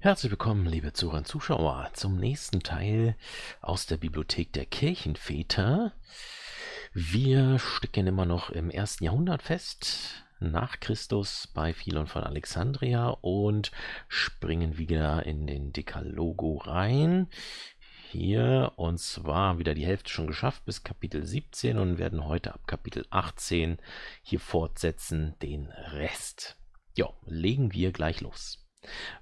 Herzlich willkommen, liebe Zuhörer und Zuschauer, zum nächsten Teil aus der Bibliothek der Kirchenväter. Wir stecken immer noch im ersten Jahrhundert fest, nach Christus bei Philon von Alexandria und springen wieder in den Dekalogo rein. Hier und zwar wieder die Hälfte schon geschafft bis Kapitel 17 und werden heute ab Kapitel 18 hier fortsetzen den Rest. Ja, legen wir gleich los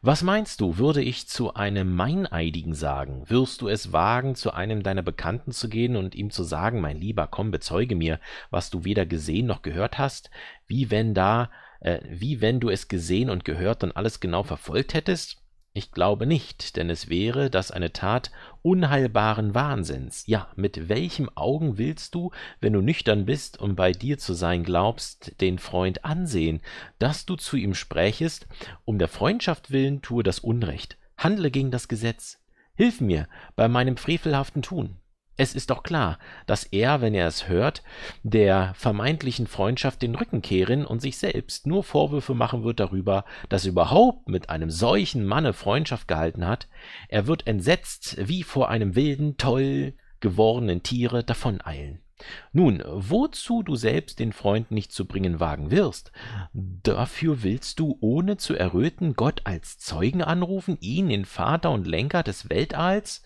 was meinst du würde ich zu einem meineidigen sagen wirst du es wagen zu einem deiner bekannten zu gehen und ihm zu sagen mein lieber komm bezeuge mir was du weder gesehen noch gehört hast wie wenn da äh, wie wenn du es gesehen und gehört und alles genau verfolgt hättest ich glaube nicht, denn es wäre das eine Tat unheilbaren Wahnsinns. Ja, mit welchem Augen willst du, wenn du nüchtern bist und bei dir zu sein glaubst, den Freund ansehen, dass du zu ihm sprächest, um der Freundschaft willen tue das Unrecht, handle gegen das Gesetz. Hilf mir bei meinem frevelhaften Tun. Es ist doch klar, dass er, wenn er es hört, der vermeintlichen Freundschaft den Rücken kehren und sich selbst nur Vorwürfe machen wird darüber, dass er überhaupt mit einem solchen Manne Freundschaft gehalten hat, er wird entsetzt wie vor einem wilden, toll gewordenen Tiere davoneilen nun, wozu du selbst den Freund nicht zu bringen wagen wirst, dafür willst du, ohne zu erröten, Gott als Zeugen anrufen, ihn, den Vater und Lenker des Weltalls?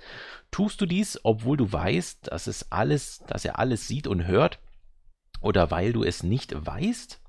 Tust du dies, obwohl du weißt, dass es alles, dass er alles sieht und hört, oder weil du es nicht weißt?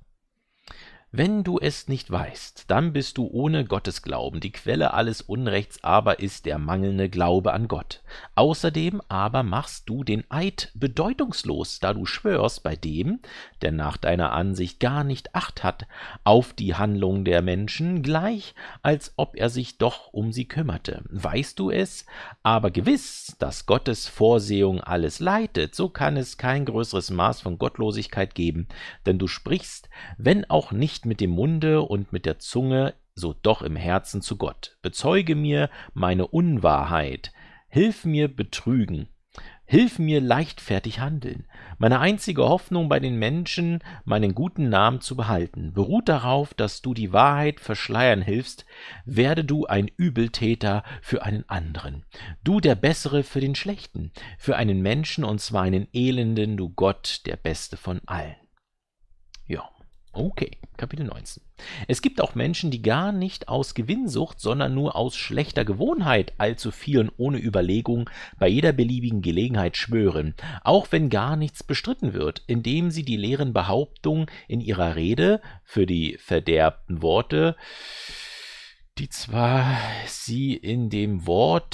Wenn du es nicht weißt, dann bist du ohne Gottesglauben. Die Quelle alles Unrechts aber ist der mangelnde Glaube an Gott. Außerdem aber machst du den Eid bedeutungslos, da du schwörst bei dem, der nach deiner Ansicht gar nicht Acht hat auf die Handlung der Menschen, gleich als ob er sich doch um sie kümmerte. Weißt du es, aber gewiss, dass Gottes Vorsehung alles leitet, so kann es kein größeres Maß von Gottlosigkeit geben, denn du sprichst, wenn auch nicht nicht mit dem Munde und mit der Zunge, so doch im Herzen zu Gott. Bezeuge mir meine Unwahrheit, hilf mir betrügen, hilf mir leichtfertig handeln. Meine einzige Hoffnung bei den Menschen, meinen guten Namen zu behalten, beruht darauf, dass du die Wahrheit verschleiern hilfst, werde du ein Übeltäter für einen anderen, du der Bessere für den Schlechten, für einen Menschen und zwar einen Elenden, du Gott, der Beste von allen. Okay, Kapitel 19. Es gibt auch Menschen, die gar nicht aus Gewinnsucht, sondern nur aus schlechter Gewohnheit allzu viel und ohne Überlegung bei jeder beliebigen Gelegenheit schwören, auch wenn gar nichts bestritten wird, indem sie die leeren Behauptungen in ihrer Rede für die verderbten Worte die zwar sie in dem Wort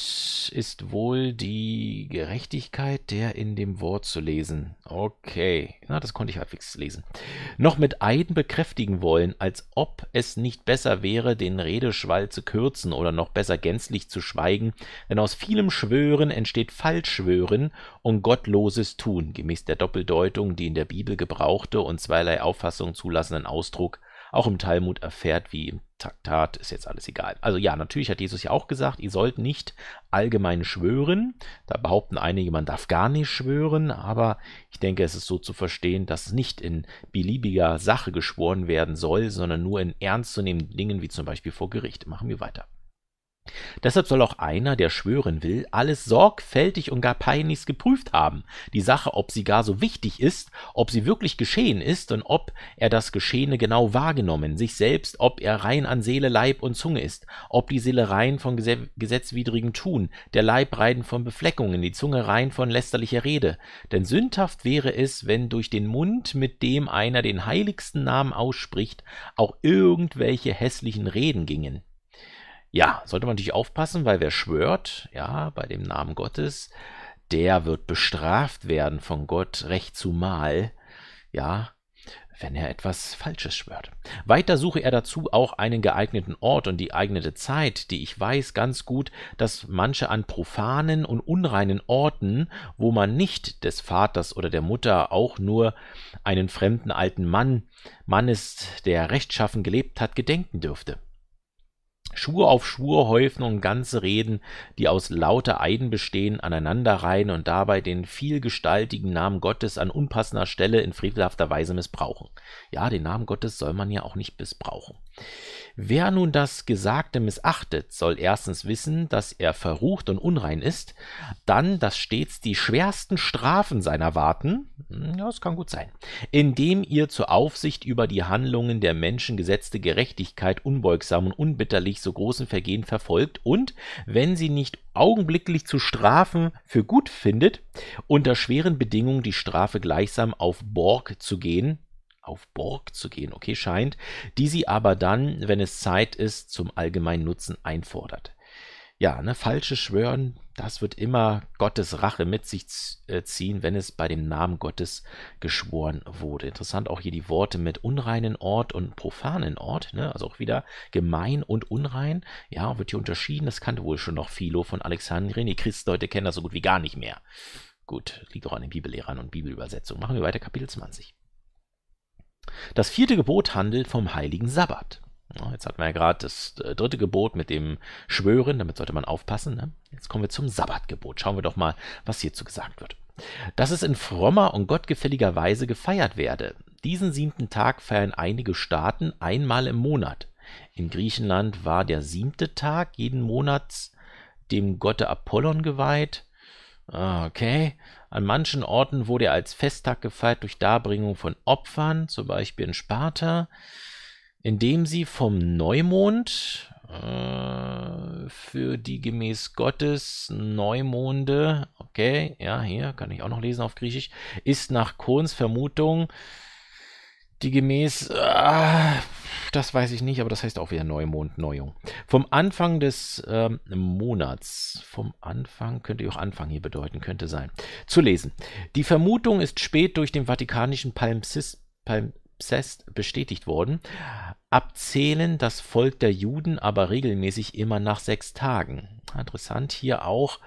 ist wohl die Gerechtigkeit der in dem Wort zu lesen. Okay, na, das konnte ich halbwegs lesen. Noch mit Eiden bekräftigen wollen, als ob es nicht besser wäre, den Redeschwall zu kürzen oder noch besser gänzlich zu schweigen, denn aus vielem Schwören entsteht Falschschwören und gottloses Tun, gemäß der Doppeldeutung, die in der Bibel gebrauchte und zweierlei Auffassung zulassenden Ausdruck auch im Talmud erfährt, wie im Traktat, ist jetzt alles egal. Also ja, natürlich hat Jesus ja auch gesagt, ihr sollt nicht allgemein schwören. Da behaupten einige, man darf gar nicht schwören, aber ich denke, es ist so zu verstehen, dass nicht in beliebiger Sache geschworen werden soll, sondern nur in ernstzunehmenden Dingen, wie zum Beispiel vor Gericht. Machen wir weiter. Deshalb soll auch einer, der schwören will, alles sorgfältig und gar peinlichst geprüft haben, die Sache, ob sie gar so wichtig ist, ob sie wirklich geschehen ist und ob er das Geschehene genau wahrgenommen, sich selbst, ob er rein an Seele, Leib und Zunge ist, ob die Seele rein von gesetzwidrigem Tun, der Leib rein von Befleckungen, die Zunge rein von lästerlicher Rede. Denn sündhaft wäre es, wenn durch den Mund, mit dem einer den heiligsten Namen ausspricht, auch irgendwelche hässlichen Reden gingen. Ja, sollte man natürlich aufpassen, weil wer schwört, ja, bei dem Namen Gottes, der wird bestraft werden von Gott recht zumal, ja, wenn er etwas Falsches schwört. Weiter suche er dazu auch einen geeigneten Ort und die eignete Zeit, die ich weiß ganz gut, dass manche an profanen und unreinen Orten, wo man nicht des Vaters oder der Mutter auch nur einen fremden alten Mann, Mannes, der rechtschaffen gelebt hat, gedenken dürfte. Schuhe auf Schuhe häufen und ganze Reden, die aus lauter Eiden bestehen, aneinanderreihen und dabei den vielgestaltigen Namen Gottes an unpassender Stelle in frevelhafter Weise missbrauchen. Ja, den Namen Gottes soll man ja auch nicht missbrauchen. Wer nun das Gesagte missachtet, soll erstens wissen, dass er verrucht und unrein ist, dann, dass stets die schwersten Strafen seiner warten, hm, ja, das kann gut sein, indem ihr zur Aufsicht über die Handlungen der Menschen gesetzte Gerechtigkeit unbeugsam und unbitterlich so großen Vergehen verfolgt und, wenn sie nicht augenblicklich zu strafen für gut findet, unter schweren Bedingungen die Strafe gleichsam auf Borg zu gehen, auf Borg zu gehen, okay, scheint, die sie aber dann, wenn es Zeit ist, zum allgemeinen Nutzen einfordert. Ja, ne, falsche Schwören, das wird immer Gottes Rache mit sich äh, ziehen, wenn es bei dem Namen Gottes geschworen wurde. Interessant auch hier die Worte mit unreinen Ort und profanen Ort, ne? also auch wieder gemein und unrein. Ja, wird hier unterschieden. Das kannte wohl schon noch Philo von Alexandrin. Die Christleute kennen das so gut wie gar nicht mehr. Gut, liegt auch an den Bibellehrern und Bibelübersetzungen. Machen wir weiter, Kapitel 20. Das vierte Gebot handelt vom heiligen Sabbat. Jetzt hatten wir ja gerade das äh, dritte Gebot mit dem Schwören, damit sollte man aufpassen. Ne? Jetzt kommen wir zum Sabbatgebot. Schauen wir doch mal, was hierzu gesagt wird. Dass es in frommer und gottgefälliger Weise gefeiert werde. Diesen siebten Tag feiern einige Staaten einmal im Monat. In Griechenland war der siebte Tag jeden Monats dem Gotte Apollon geweiht. Ah, okay, an manchen Orten wurde er als Festtag gefeiert durch Darbringung von Opfern, zum Beispiel in Sparta, indem sie vom Neumond äh, für die gemäß Gottes Neumonde, okay, ja, hier kann ich auch noch lesen auf Griechisch, ist nach Kohns Vermutung die gemäß, äh, das weiß ich nicht, aber das heißt auch wieder Neumond, Neuung. Vom Anfang des ähm, Monats, vom Anfang, könnte auch Anfang hier bedeuten, könnte sein, zu lesen. Die Vermutung ist spät durch den vatikanischen Palmsist, Palm, Psest bestätigt worden, abzählen das Volk der Juden aber regelmäßig immer nach sechs Tagen. Interessant hier auch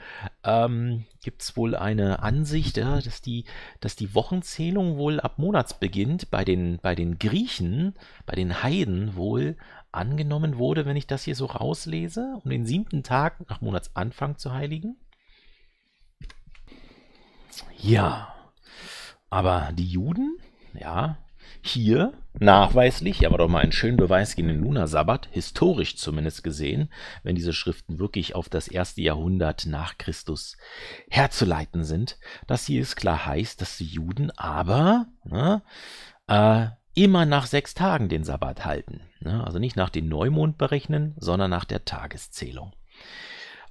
ähm, gibt es wohl eine Ansicht, ja, äh, dass, die, dass die Wochenzählung wohl ab Monatsbeginn bei den, bei den Griechen, bei den Heiden wohl angenommen wurde, wenn ich das hier so rauslese, um den siebten Tag nach Monatsanfang zu heiligen. Ja, aber die Juden, ja, hier nachweislich, aber doch mal einen schönen Beweis gegen den Lunasabbat, historisch zumindest gesehen, wenn diese Schriften wirklich auf das erste Jahrhundert nach Christus herzuleiten sind, dass hier es klar heißt, dass die Juden aber ne, äh, immer nach sechs Tagen den Sabbat halten. Ne? Also nicht nach dem Neumond berechnen, sondern nach der Tageszählung.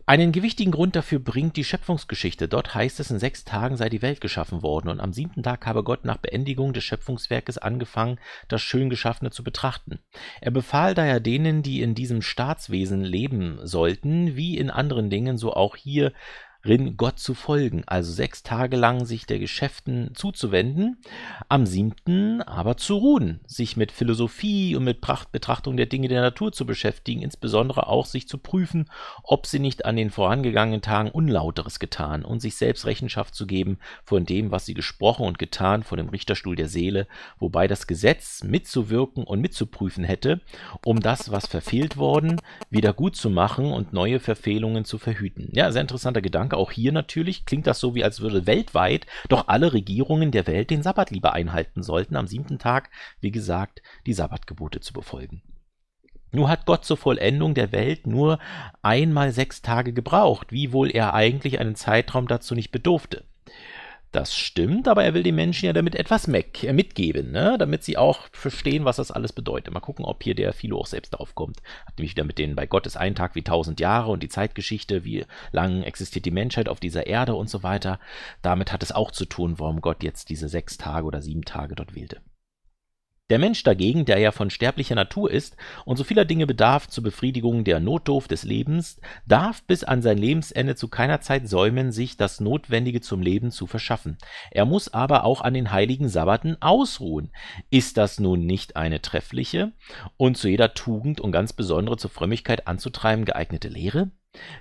Einen gewichtigen Grund dafür bringt die Schöpfungsgeschichte. Dort heißt es, in sechs Tagen sei die Welt geschaffen worden und am siebten Tag habe Gott nach Beendigung des Schöpfungswerkes angefangen, das Schöngeschaffene zu betrachten. Er befahl daher denen, die in diesem Staatswesen leben sollten, wie in anderen Dingen so auch hier, Gott zu folgen, also sechs Tage lang sich der Geschäften zuzuwenden, am siebten aber zu ruhen, sich mit Philosophie und mit Pracht Betrachtung der Dinge der Natur zu beschäftigen, insbesondere auch sich zu prüfen, ob sie nicht an den vorangegangenen Tagen Unlauteres getan und sich selbst Rechenschaft zu geben von dem, was sie gesprochen und getan vor dem Richterstuhl der Seele, wobei das Gesetz mitzuwirken und mitzuprüfen hätte, um das, was verfehlt worden, wieder gut zu machen und neue Verfehlungen zu verhüten. Ja, sehr interessanter Gedanke Gedanke auch hier natürlich, klingt das so, wie als würde weltweit doch alle Regierungen der Welt den Sabbat lieber einhalten sollten, am siebten Tag, wie gesagt, die Sabbatgebote zu befolgen. Nur hat Gott zur Vollendung der Welt nur einmal sechs Tage gebraucht, wie wohl er eigentlich einen Zeitraum dazu nicht bedurfte. Das stimmt, aber er will den Menschen ja damit etwas äh, mitgeben, ne? damit sie auch verstehen, was das alles bedeutet. Mal gucken, ob hier der Philo auch selbst drauf kommt. Hat nämlich wieder mit denen, bei Gottes einen Tag wie tausend Jahre und die Zeitgeschichte, wie lang existiert die Menschheit auf dieser Erde und so weiter. Damit hat es auch zu tun, warum Gott jetzt diese sechs Tage oder sieben Tage dort wählte. Der Mensch dagegen, der ja von sterblicher Natur ist und so vieler Dinge bedarf zur Befriedigung der Notdurft des Lebens, darf bis an sein Lebensende zu keiner Zeit säumen, sich das Notwendige zum Leben zu verschaffen. Er muss aber auch an den heiligen Sabbaten ausruhen. Ist das nun nicht eine treffliche und zu jeder Tugend und ganz besondere zur Frömmigkeit anzutreiben geeignete Lehre?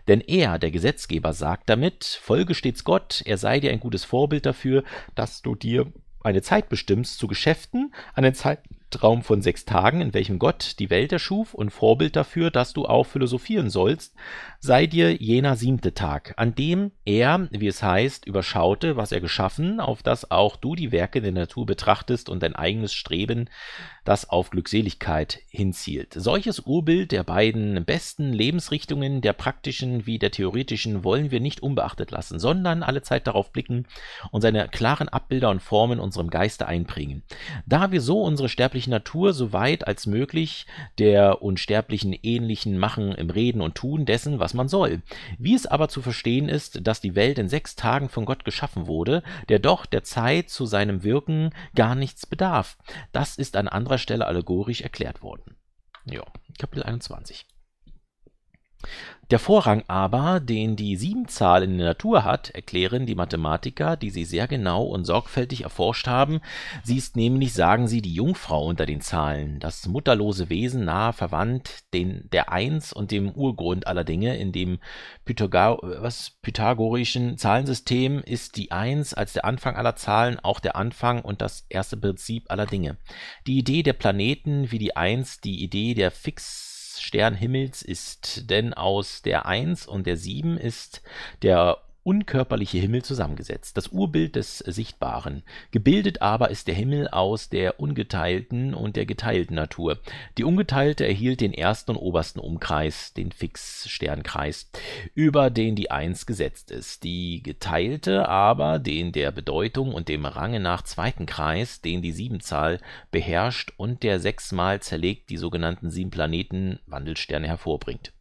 Denn er, der Gesetzgeber, sagt damit, folge stets Gott, er sei dir ein gutes Vorbild dafür, dass du dir eine Zeit bestimmst zu Geschäften, einen Zeitraum von sechs Tagen, in welchem Gott die Welt erschuf und Vorbild dafür, dass du auch philosophieren sollst, sei dir jener siebte Tag, an dem er, wie es heißt, überschaute, was er geschaffen, auf das auch du die Werke der Natur betrachtest und dein eigenes Streben, das auf Glückseligkeit hinzielt. Solches Urbild der beiden besten Lebensrichtungen, der praktischen wie der theoretischen, wollen wir nicht unbeachtet lassen, sondern alle Zeit darauf blicken und seine klaren Abbilder und Formen unserem Geiste einbringen. Da wir so unsere sterbliche Natur so weit als möglich der unsterblichen ähnlichen machen im Reden und Tun dessen, was was man soll. Wie es aber zu verstehen ist, dass die Welt in sechs Tagen von Gott geschaffen wurde, der doch der Zeit zu seinem Wirken gar nichts bedarf, das ist an anderer Stelle allegorisch erklärt worden. Ja, Kapitel 21. Der Vorrang aber, den die Siebenzahl in der Natur hat, erklären die Mathematiker, die sie sehr genau und sorgfältig erforscht haben. Sie ist nämlich, sagen sie, die Jungfrau unter den Zahlen, das mutterlose Wesen nahe verwandt den, der Eins und dem Urgrund aller Dinge. In dem was, pythagorischen Zahlensystem ist die Eins als der Anfang aller Zahlen auch der Anfang und das erste Prinzip aller Dinge. Die Idee der Planeten wie die Eins, die Idee der fix Sternhimmels ist, denn aus der 1 und der 7 ist der unkörperliche Himmel zusammengesetzt, das Urbild des Sichtbaren. Gebildet aber ist der Himmel aus der ungeteilten und der geteilten Natur. Die ungeteilte erhielt den ersten und obersten Umkreis, den Fixsternkreis, über den die Eins gesetzt ist. Die geteilte aber den der Bedeutung und dem Range nach zweiten Kreis, den die Siebenzahl beherrscht und der sechsmal zerlegt die sogenannten sieben Planeten, Wandelsterne hervorbringt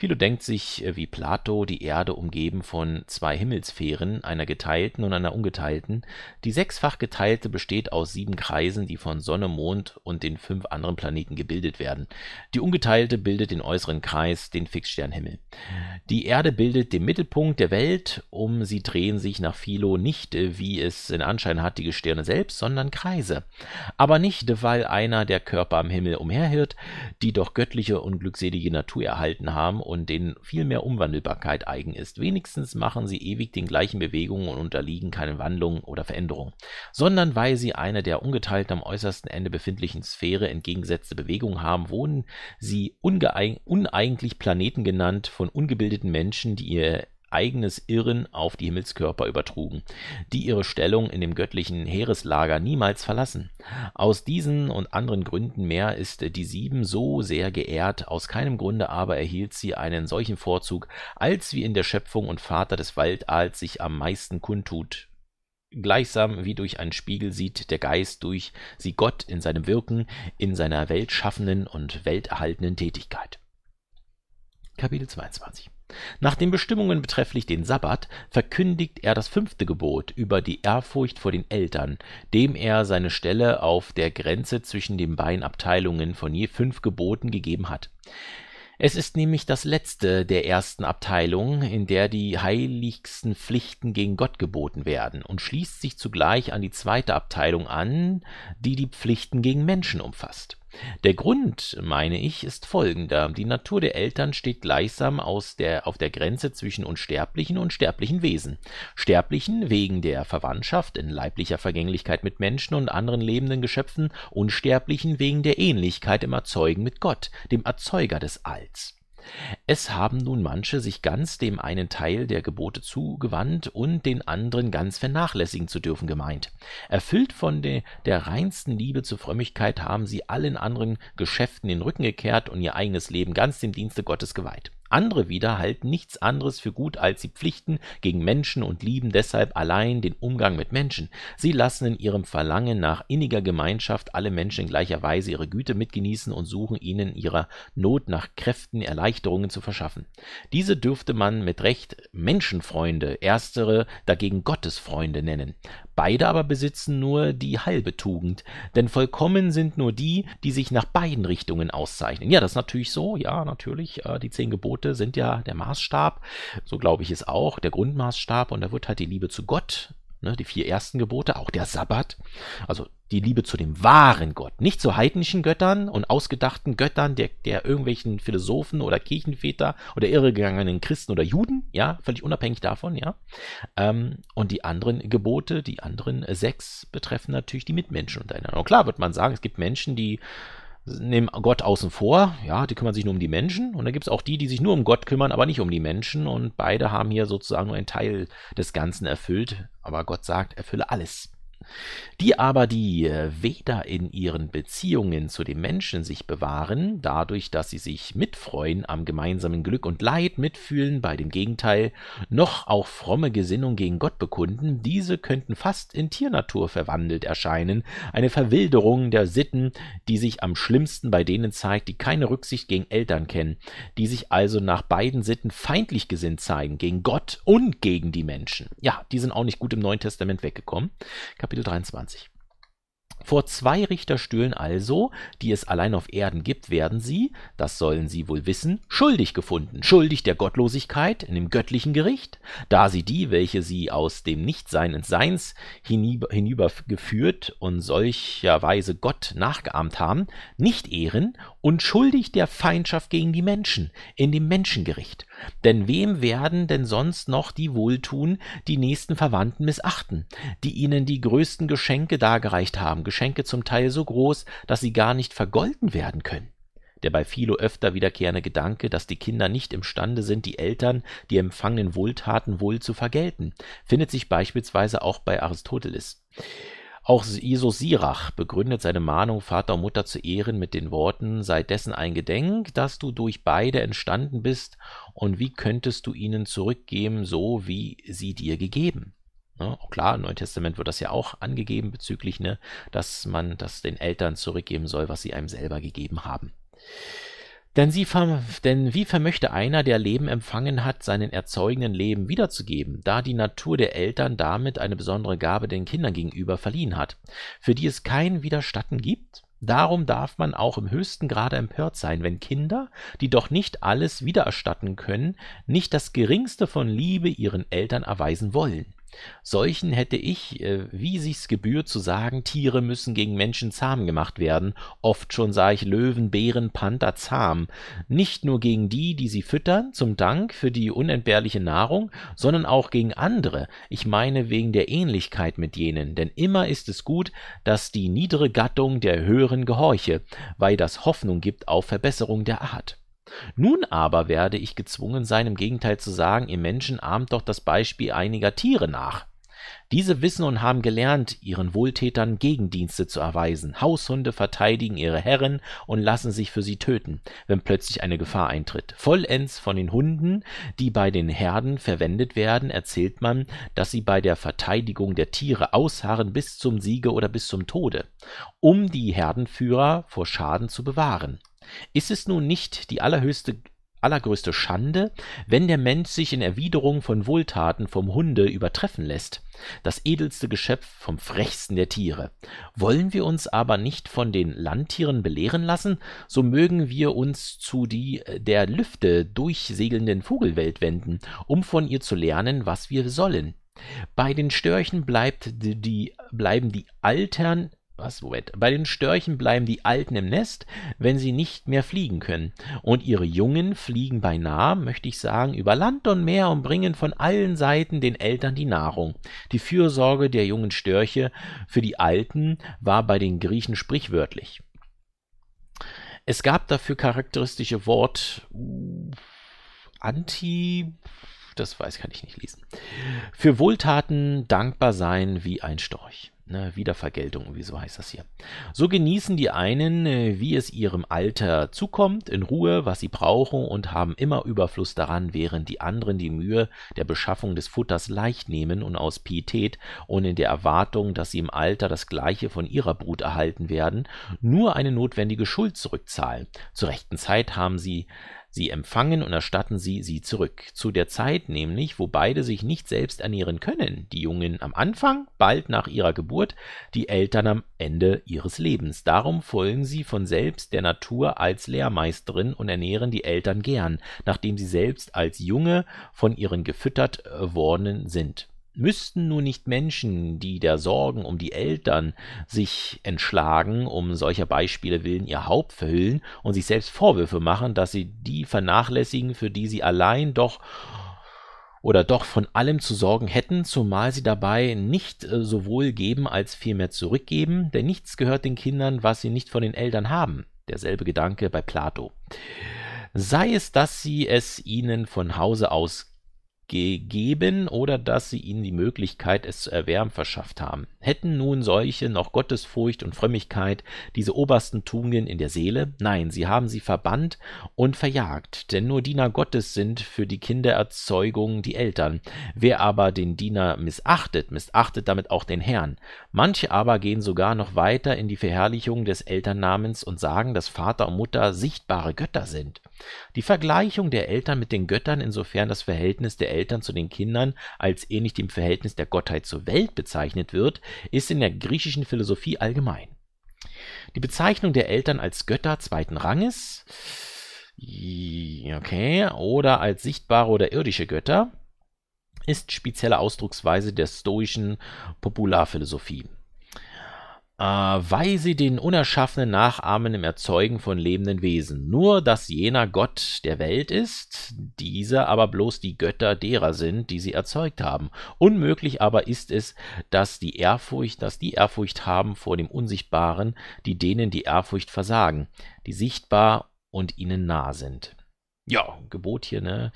Philo denkt sich äh, wie Plato die Erde umgeben von zwei Himmelssphären, einer geteilten und einer ungeteilten. Die sechsfach geteilte besteht aus sieben Kreisen, die von Sonne, Mond und den fünf anderen Planeten gebildet werden. Die ungeteilte bildet den äußeren Kreis, den Fixsternhimmel. Die Erde bildet den Mittelpunkt der Welt, um sie drehen sich nach Philo nicht, äh, wie es in Anschein hat, die Gestirne selbst, sondern Kreise. Aber nicht, weil einer der Körper am Himmel umherhirrt, die doch göttliche und glückselige Natur erhalten haben und denen viel mehr Umwandelbarkeit eigen ist. Wenigstens machen sie ewig den gleichen Bewegungen und unterliegen keinen Wandlungen oder Veränderungen, sondern weil sie eine der ungeteilten am äußersten Ende befindlichen Sphäre entgegengesetzte Bewegung haben, wohnen sie uneigentlich Planeten genannt von ungebildeten Menschen, die ihr eigenes Irren auf die Himmelskörper übertrugen, die ihre Stellung in dem göttlichen Heereslager niemals verlassen. Aus diesen und anderen Gründen mehr ist die Sieben so sehr geehrt, aus keinem Grunde aber erhielt sie einen solchen Vorzug, als wie in der Schöpfung und Vater des Waldahls sich am meisten kundtut, Gleichsam wie durch einen Spiegel sieht der Geist durch sie Gott in seinem Wirken, in seiner weltschaffenden und welterhaltenden Tätigkeit. Kapitel 22 nach den Bestimmungen betrefflich den Sabbat verkündigt er das fünfte Gebot über die Ehrfurcht vor den Eltern, dem er seine Stelle auf der Grenze zwischen den beiden Abteilungen von je fünf Geboten gegeben hat. Es ist nämlich das letzte der ersten Abteilung, in der die heiligsten Pflichten gegen Gott geboten werden, und schließt sich zugleich an die zweite Abteilung an, die die Pflichten gegen Menschen umfasst der Grund, meine ich, ist folgender: Die Natur der Eltern steht gleichsam auf der Grenze zwischen Unsterblichen und sterblichen Wesen. Sterblichen wegen der Verwandtschaft in leiblicher Vergänglichkeit mit Menschen und anderen lebenden Geschöpfen, Unsterblichen wegen der Ähnlichkeit im Erzeugen mit Gott, dem Erzeuger des Alls es haben nun manche sich ganz dem einen Teil der Gebote zugewandt und den anderen ganz vernachlässigen zu dürfen gemeint. Erfüllt von der reinsten Liebe zur Frömmigkeit haben sie allen anderen Geschäften den Rücken gekehrt und ihr eigenes Leben ganz dem Dienste Gottes geweiht andere wieder halten nichts anderes für gut, als sie pflichten gegen Menschen und lieben deshalb allein den Umgang mit Menschen. Sie lassen in ihrem Verlangen nach inniger Gemeinschaft alle Menschen in gleicher Weise ihre Güte mitgenießen und suchen ihnen ihrer Not nach Kräften Erleichterungen zu verschaffen. Diese dürfte man mit Recht Menschenfreunde, erstere dagegen Gottesfreunde nennen. Beide aber besitzen nur die halbe Tugend, denn vollkommen sind nur die, die sich nach beiden Richtungen auszeichnen. Ja, das ist natürlich so, ja, natürlich, äh, die zehn Gebote Gebote sind ja der Maßstab, so glaube ich es auch, der Grundmaßstab und da wird halt die Liebe zu Gott, ne, die vier ersten Gebote, auch der Sabbat, also die Liebe zu dem wahren Gott, nicht zu heidnischen Göttern und ausgedachten Göttern der, der irgendwelchen Philosophen oder Kirchenväter oder irregegangenen Christen oder Juden, ja, völlig unabhängig davon, ja. Ähm, und die anderen Gebote, die anderen sechs betreffen natürlich die Mitmenschen untereinander. Und klar wird man sagen, es gibt Menschen, die nehmen Gott außen vor, ja, die kümmern sich nur um die Menschen. Und dann gibt es auch die, die sich nur um Gott kümmern, aber nicht um die Menschen. Und beide haben hier sozusagen nur einen Teil des Ganzen erfüllt. Aber Gott sagt, erfülle alles. Die aber, die äh, weder in ihren Beziehungen zu dem Menschen sich bewahren, dadurch, dass sie sich mitfreuen am gemeinsamen Glück und Leid, mitfühlen bei dem Gegenteil, noch auch fromme Gesinnung gegen Gott bekunden, diese könnten fast in Tiernatur verwandelt erscheinen, eine Verwilderung der Sitten, die sich am schlimmsten bei denen zeigt, die keine Rücksicht gegen Eltern kennen, die sich also nach beiden Sitten feindlich gesinnt zeigen, gegen Gott und gegen die Menschen. Ja, die sind auch nicht gut im Neuen Testament weggekommen. Kapitel Kapitel 23. Vor zwei Richterstühlen also, die es allein auf Erden gibt, werden sie, das sollen sie wohl wissen, schuldig gefunden, schuldig der Gottlosigkeit in dem göttlichen Gericht, da sie die, welche sie aus dem Nichtsein ins Seins hinübergeführt und solcherweise Gott nachgeahmt haben, nicht ehren und schuldig der Feindschaft gegen die Menschen in dem Menschengericht, denn wem werden denn sonst noch die wohltun, die nächsten Verwandten missachten, die ihnen die größten Geschenke dargereicht haben, Geschenke zum Teil so groß, dass sie gar nicht vergolten werden können? Der bei Philo öfter wiederkehrende Gedanke, dass die Kinder nicht imstande sind, die Eltern die empfangenen Wohltaten wohl zu vergelten, findet sich beispielsweise auch bei Aristoteles. Auch Jesus Sirach begründet seine Mahnung, Vater und Mutter zu ehren, mit den Worten: Sei dessen ein Gedenk, dass du durch beide entstanden bist, und wie könntest du ihnen zurückgeben, so wie sie dir gegeben? Ne? Klar, im Neuen Testament wird das ja auch angegeben bezüglich, ne, dass man das den Eltern zurückgeben soll, was sie einem selber gegeben haben. Denn, sie denn wie vermöchte einer, der Leben empfangen hat, seinen Erzeugenden Leben wiederzugeben, da die Natur der Eltern damit eine besondere Gabe den Kindern gegenüber verliehen hat, für die es kein Widerstatten gibt? Darum darf man auch im höchsten Grade empört sein, wenn Kinder, die doch nicht alles wiedererstatten können, nicht das geringste von Liebe ihren Eltern erweisen wollen Solchen hätte ich, äh, wie sich's gebührt zu sagen, Tiere müssen gegen Menschen zahm gemacht werden, oft schon sah ich Löwen, Bären, Panther zahm, nicht nur gegen die, die sie füttern, zum Dank für die unentbehrliche Nahrung, sondern auch gegen andere, ich meine wegen der Ähnlichkeit mit jenen, denn immer ist es gut, daß die niedere Gattung der höheren gehorche, weil das Hoffnung gibt auf Verbesserung der Art nun aber werde ich gezwungen sein, im Gegenteil zu sagen, ihr Menschen ahmt doch das Beispiel einiger Tiere nach. Diese wissen und haben gelernt, ihren Wohltätern Gegendienste zu erweisen. Haushunde verteidigen ihre Herren und lassen sich für sie töten, wenn plötzlich eine Gefahr eintritt. Vollends von den Hunden, die bei den Herden verwendet werden, erzählt man, dass sie bei der Verteidigung der Tiere ausharren bis zum Siege oder bis zum Tode, um die Herdenführer vor Schaden zu bewahren. Ist es nun nicht die allerhöchste allergrößte Schande, wenn der Mensch sich in Erwiderung von Wohltaten vom Hunde übertreffen lässt, das edelste Geschöpf vom frechsten der Tiere. Wollen wir uns aber nicht von den Landtieren belehren lassen, so mögen wir uns zu die äh, der Lüfte durchsegelnden Vogelwelt wenden, um von ihr zu lernen, was wir sollen. Bei den Störchen bleibt die, bleiben die Altern was, Moment. Bei den Störchen bleiben die Alten im Nest, wenn sie nicht mehr fliegen können. Und ihre Jungen fliegen beinahe, möchte ich sagen, über Land und Meer und bringen von allen Seiten den Eltern die Nahrung. Die Fürsorge der jungen Störche für die Alten war bei den Griechen sprichwörtlich. Es gab dafür charakteristische Wort uh, Anti das weiß, kann ich nicht lesen. Für Wohltaten dankbar sein wie ein Storch. Ne, Wiedervergeltung, wieso heißt das hier. So genießen die einen, äh, wie es ihrem Alter zukommt, in Ruhe, was sie brauchen und haben immer Überfluss daran, während die anderen die Mühe der Beschaffung des Futters leicht nehmen und aus Pietät und in der Erwartung, dass sie im Alter das Gleiche von ihrer Brut erhalten werden, nur eine notwendige Schuld zurückzahlen. Zur rechten Zeit haben sie Sie empfangen und erstatten sie sie zurück, zu der Zeit nämlich, wo beide sich nicht selbst ernähren können, die Jungen am Anfang, bald nach ihrer Geburt, die Eltern am Ende ihres Lebens. Darum folgen sie von selbst der Natur als Lehrmeisterin und ernähren die Eltern gern, nachdem sie selbst als Junge von ihren gefüttert äh, worden sind Müssten nun nicht Menschen, die der Sorgen um die Eltern sich entschlagen, um solcher Beispiele willen ihr Haupt verhüllen und sich selbst Vorwürfe machen, dass sie die vernachlässigen, für die sie allein doch oder doch von allem zu sorgen hätten, zumal sie dabei nicht äh, sowohl geben als vielmehr zurückgeben, denn nichts gehört den Kindern, was sie nicht von den Eltern haben. Derselbe Gedanke bei Plato sei es, dass sie es ihnen von Hause aus gegeben oder dass sie ihnen die Möglichkeit, es zu erwärmen, verschafft haben. Hätten nun solche noch Gottesfurcht und Frömmigkeit, diese obersten Tugenden in der Seele? Nein, sie haben sie verbannt und verjagt, denn nur Diener Gottes sind für die Kindererzeugung die Eltern. Wer aber den Diener missachtet, missachtet damit auch den Herrn. Manche aber gehen sogar noch weiter in die Verherrlichung des Elternnamens und sagen, dass Vater und Mutter sichtbare Götter sind. Die Vergleichung der Eltern mit den Göttern, insofern das Verhältnis der Eltern Eltern zu den Kindern als ähnlich dem Verhältnis der Gottheit zur Welt bezeichnet wird, ist in der griechischen Philosophie allgemein. Die Bezeichnung der Eltern als Götter zweiten Ranges okay, oder als sichtbare oder irdische Götter ist spezielle Ausdrucksweise der stoischen Popularphilosophie äh, weil sie den Unerschaffenen nachahmen im Erzeugen von lebenden Wesen. Nur, dass jener Gott der Welt ist, dieser aber bloß die Götter derer sind, die sie erzeugt haben. Unmöglich aber ist es, dass die Ehrfurcht, dass die Ehrfurcht haben vor dem Unsichtbaren, die denen die Ehrfurcht versagen, die sichtbar und ihnen nah sind ja, Gebot hier, ne?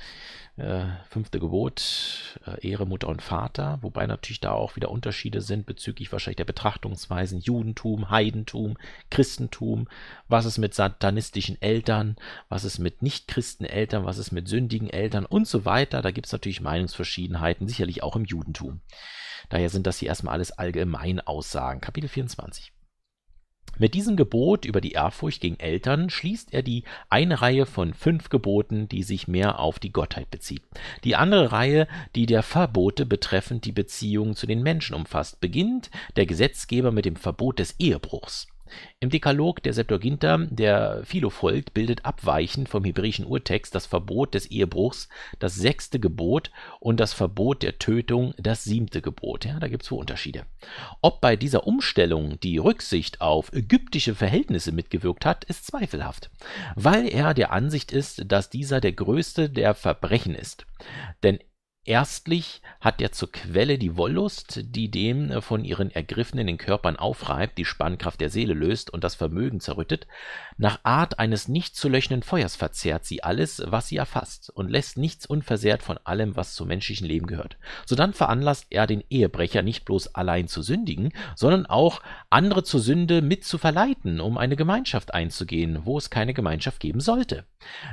Äh, fünfte Gebot, äh, Ehre Mutter und Vater, wobei natürlich da auch wieder Unterschiede sind bezüglich wahrscheinlich der Betrachtungsweisen Judentum, Heidentum, Christentum, was ist mit satanistischen Eltern, was ist mit Nicht-Christen-Eltern, was ist mit sündigen Eltern und so weiter. Da gibt es natürlich Meinungsverschiedenheiten, sicherlich auch im Judentum. Daher sind das hier erstmal alles allgemein Aussagen. Kapitel 24. Mit diesem Gebot über die Ehrfurcht gegen Eltern schließt er die eine Reihe von fünf Geboten, die sich mehr auf die Gottheit bezieht. Die andere Reihe, die der Verbote betreffend die Beziehung zu den Menschen umfasst, beginnt der Gesetzgeber mit dem Verbot des Ehebruchs im Dekalog der Septuaginta, der Philo folgt, bildet abweichend vom hebräischen Urtext das Verbot des Ehebruchs das sechste Gebot und das Verbot der Tötung das siebte Gebot. Ja, da gibt es wohl Unterschiede. Ob bei dieser Umstellung die Rücksicht auf ägyptische Verhältnisse mitgewirkt hat, ist zweifelhaft, weil er der Ansicht ist, dass dieser der größte der Verbrechen ist. Denn Erstlich hat er zur Quelle die Wollust, die dem äh, von ihren ergriffenen Körpern aufreibt, die Spannkraft der Seele löst und das Vermögen zerrüttet. Nach Art eines nicht zu löschenden Feuers verzehrt sie alles, was sie erfasst, und lässt nichts unversehrt von allem, was zum menschlichen Leben gehört. Sodann veranlasst er den Ehebrecher nicht bloß allein zu sündigen, sondern auch andere zur Sünde mit zu verleiten, um eine Gemeinschaft einzugehen, wo es keine Gemeinschaft geben sollte.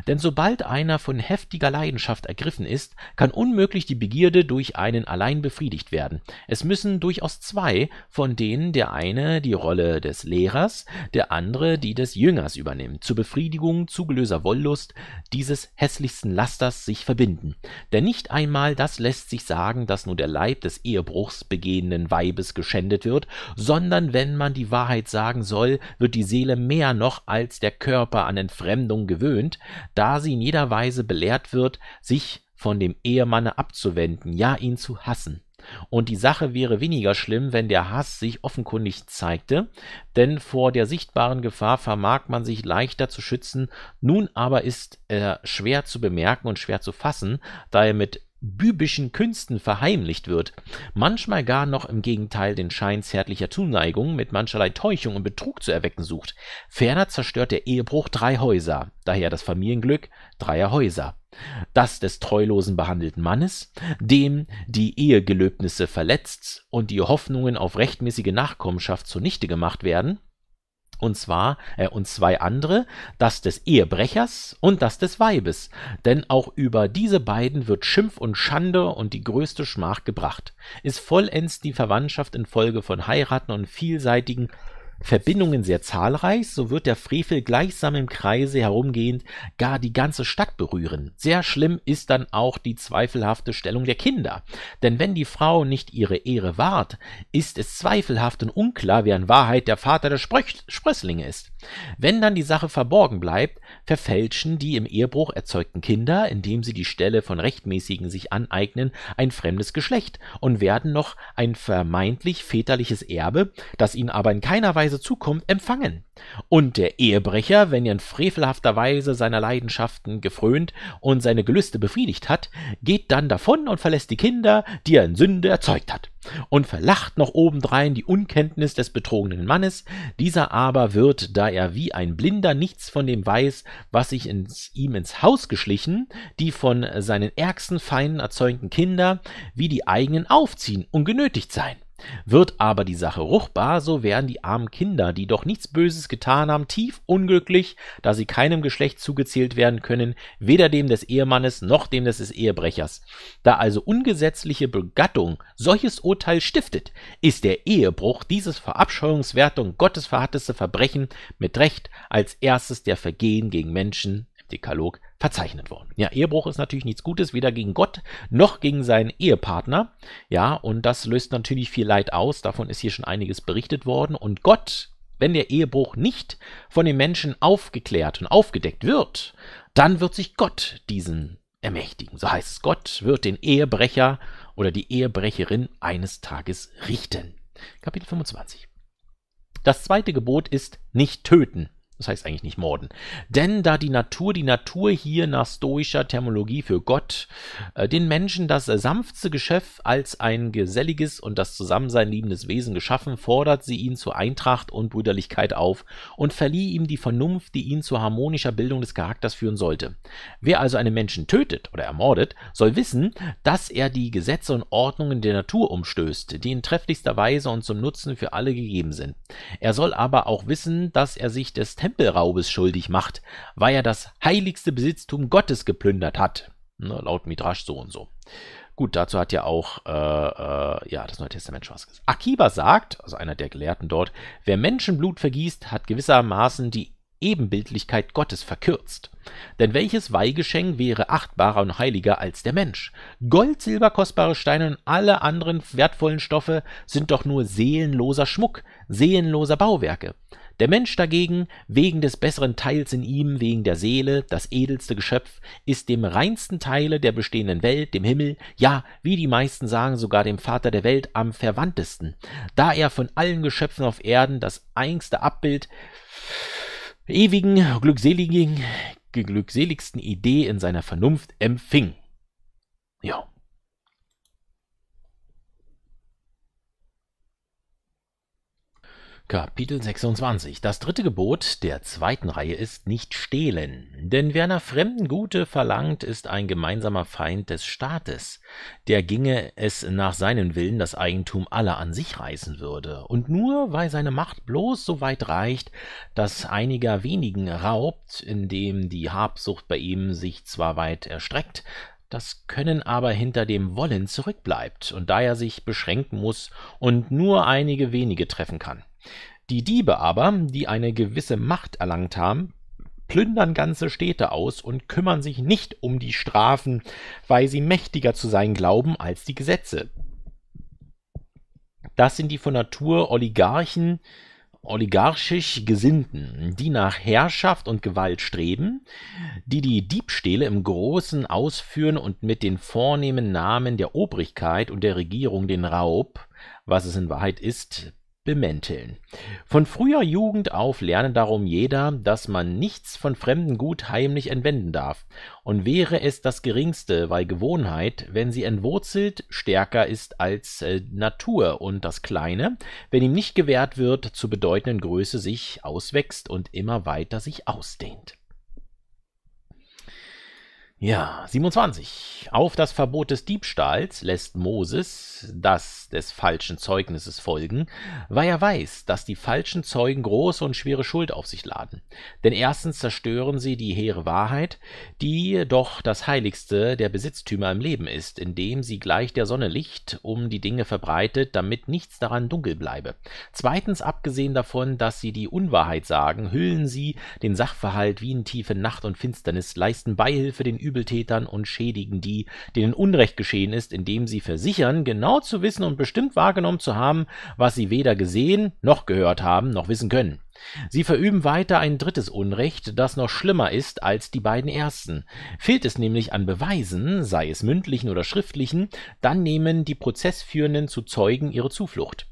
Denn sobald einer von heftiger Leidenschaft ergriffen ist, kann unmöglich natürlich die Begierde durch einen allein befriedigt werden. Es müssen durchaus zwei, von denen der eine die Rolle des Lehrers, der andere die des Jüngers übernimmt, zur Befriedigung zugelöser Wollust dieses hässlichsten Lasters sich verbinden. Denn nicht einmal das lässt sich sagen, dass nur der Leib des Ehebruchs begehenden Weibes geschändet wird, sondern wenn man die Wahrheit sagen soll, wird die Seele mehr noch als der Körper an Entfremdung gewöhnt, da sie in jeder Weise belehrt wird, sich von dem Ehemanne abzuwenden, ja ihn zu hassen. Und die Sache wäre weniger schlimm, wenn der Hass sich offenkundig zeigte, denn vor der sichtbaren Gefahr vermag man sich leichter zu schützen, nun aber ist er schwer zu bemerken und schwer zu fassen, da er mit bübischen Künsten verheimlicht wird, manchmal gar noch im Gegenteil den Schein zärtlicher Zuneigung mit mancherlei Täuschung und Betrug zu erwecken sucht. Ferner zerstört der Ehebruch drei Häuser, daher das Familienglück dreier Häuser. Das des treulosen behandelten Mannes, dem die Ehegelöbnisse verletzt und die Hoffnungen auf rechtmäßige Nachkommenschaft zunichte gemacht werden und zwar äh, und zwei andere, das des Ehebrechers und das des Weibes, denn auch über diese beiden wird Schimpf und Schande und die größte Schmach gebracht. Ist vollends die Verwandtschaft infolge von Heiraten und vielseitigen Verbindungen sehr zahlreich, so wird der Frevel gleichsam im Kreise herumgehend gar die ganze Stadt berühren. Sehr schlimm ist dann auch die zweifelhafte Stellung der Kinder. Denn wenn die Frau nicht ihre Ehre wahrt, ist es zweifelhaft und unklar, wer in Wahrheit der Vater der Spröch Sprösslinge ist. Wenn dann die Sache verborgen bleibt, verfälschen die im Ehebruch erzeugten Kinder, indem sie die Stelle von Rechtmäßigen sich aneignen, ein fremdes Geschlecht und werden noch ein vermeintlich väterliches Erbe, das ihnen aber in keiner Weise zukommt, empfangen. Und der Ehebrecher, wenn er in frevelhafter Weise seiner Leidenschaften gefrönt und seine Gelüste befriedigt hat, geht dann davon und verlässt die Kinder, die er in Sünde erzeugt hat und verlacht noch obendrein die Unkenntnis des betrogenen Mannes, dieser aber wird, da er wie ein Blinder nichts von dem weiß, was sich ins, ihm ins Haus geschlichen, die von seinen ärgsten Feinden erzeugten Kinder wie die eigenen aufziehen und genötigt sein. Wird aber die Sache ruchbar, so werden die armen Kinder, die doch nichts Böses getan haben, tief unglücklich, da sie keinem Geschlecht zugezählt werden können, weder dem des Ehemannes noch dem des Ehebrechers. Da also ungesetzliche Begattung solches Urteil stiftet, ist der Ehebruch dieses verabscheuungswerte und gottesverhatteste Verbrechen mit Recht als erstes der Vergehen gegen Menschen Dekalog verzeichnet worden. Ja, Ehebruch ist natürlich nichts Gutes, weder gegen Gott noch gegen seinen Ehepartner. Ja, und das löst natürlich viel Leid aus. Davon ist hier schon einiges berichtet worden. Und Gott, wenn der Ehebruch nicht von den Menschen aufgeklärt und aufgedeckt wird, dann wird sich Gott diesen ermächtigen. So heißt es, Gott wird den Ehebrecher oder die Ehebrecherin eines Tages richten. Kapitel 25. Das zweite Gebot ist nicht töten. Das heißt eigentlich nicht morden. Denn da die Natur, die Natur hier nach stoischer Terminologie für Gott, äh, den Menschen das äh, sanfteste Geschäft als ein geselliges und das Zusammensein liebendes Wesen geschaffen, fordert sie ihn zur Eintracht und Brüderlichkeit auf und verlieh ihm die Vernunft, die ihn zur harmonischer Bildung des Charakters führen sollte. Wer also einen Menschen tötet oder ermordet, soll wissen, dass er die Gesetze und Ordnungen der Natur umstößt, die in trefflichster Weise und zum Nutzen für alle gegeben sind. Er soll aber auch wissen, dass er sich des Tempels Tempelraubes schuldig macht, weil er das heiligste Besitztum Gottes geplündert hat. Ne, laut Midrash so und so. Gut, dazu hat ja auch äh, äh, ja, das Neue Testament schon was gesagt. Akiba sagt, also einer der Gelehrten dort, wer Menschenblut vergießt, hat gewissermaßen die Ebenbildlichkeit Gottes verkürzt. Denn welches Weihgeschenk wäre achtbarer und heiliger als der Mensch? Gold, Silber, kostbare Steine und alle anderen wertvollen Stoffe sind doch nur seelenloser Schmuck, seelenloser Bauwerke. Der Mensch dagegen, wegen des besseren Teils in ihm, wegen der Seele, das edelste Geschöpf, ist dem reinsten Teile der bestehenden Welt, dem Himmel, ja, wie die meisten sagen, sogar dem Vater der Welt am verwandtesten, da er von allen Geschöpfen auf Erden das einigste Abbild ewigen, glückseligen, glückseligsten Idee in seiner Vernunft empfing. Ja. Kapitel 26 Das dritte Gebot der zweiten Reihe ist nicht stehlen. Denn wer nach fremden Gute verlangt, ist ein gemeinsamer Feind des Staates. Der ginge es nach seinem Willen das Eigentum aller an sich reißen würde. Und nur weil seine Macht bloß so weit reicht, dass einiger wenigen raubt, indem die Habsucht bei ihm sich zwar weit erstreckt, das Können aber hinter dem Wollen zurückbleibt und da er sich beschränken muss und nur einige wenige treffen kann. Die Diebe aber, die eine gewisse Macht erlangt haben, plündern ganze Städte aus und kümmern sich nicht um die Strafen, weil sie mächtiger zu sein glauben als die Gesetze. Das sind die von Natur Oligarchen, oligarchisch Gesinnten, die nach Herrschaft und Gewalt streben, die die Diebstähle im Großen ausführen und mit den vornehmen Namen der Obrigkeit und der Regierung den Raub, was es in Wahrheit ist, bemänteln. Von früher Jugend auf lerne darum jeder, dass man nichts von fremdem Gut heimlich entwenden darf, und wäre es das geringste, weil Gewohnheit, wenn sie entwurzelt, stärker ist als äh, Natur und das Kleine, wenn ihm nicht gewährt wird, zur bedeutenden Größe sich auswächst und immer weiter sich ausdehnt ja, 27. Auf das Verbot des Diebstahls lässt Moses das des falschen Zeugnisses folgen, weil er weiß, dass die falschen Zeugen große und schwere Schuld auf sich laden. Denn erstens zerstören sie die hehre Wahrheit, die doch das heiligste der Besitztümer im Leben ist, indem sie gleich der Sonne Licht um die Dinge verbreitet, damit nichts daran dunkel bleibe. Zweitens, abgesehen davon, dass sie die Unwahrheit sagen, hüllen sie den Sachverhalt wie in tiefe Nacht und Finsternis, leisten Beihilfe den Übeltätern und schädigen die, denen Unrecht geschehen ist, indem sie versichern, genau zu wissen und bestimmt wahrgenommen zu haben, was sie weder gesehen noch gehört haben noch wissen können Sie verüben weiter ein drittes Unrecht, das noch schlimmer ist als die beiden ersten. Fehlt es nämlich an Beweisen, sei es mündlichen oder schriftlichen, dann nehmen die Prozessführenden zu Zeugen ihre Zuflucht,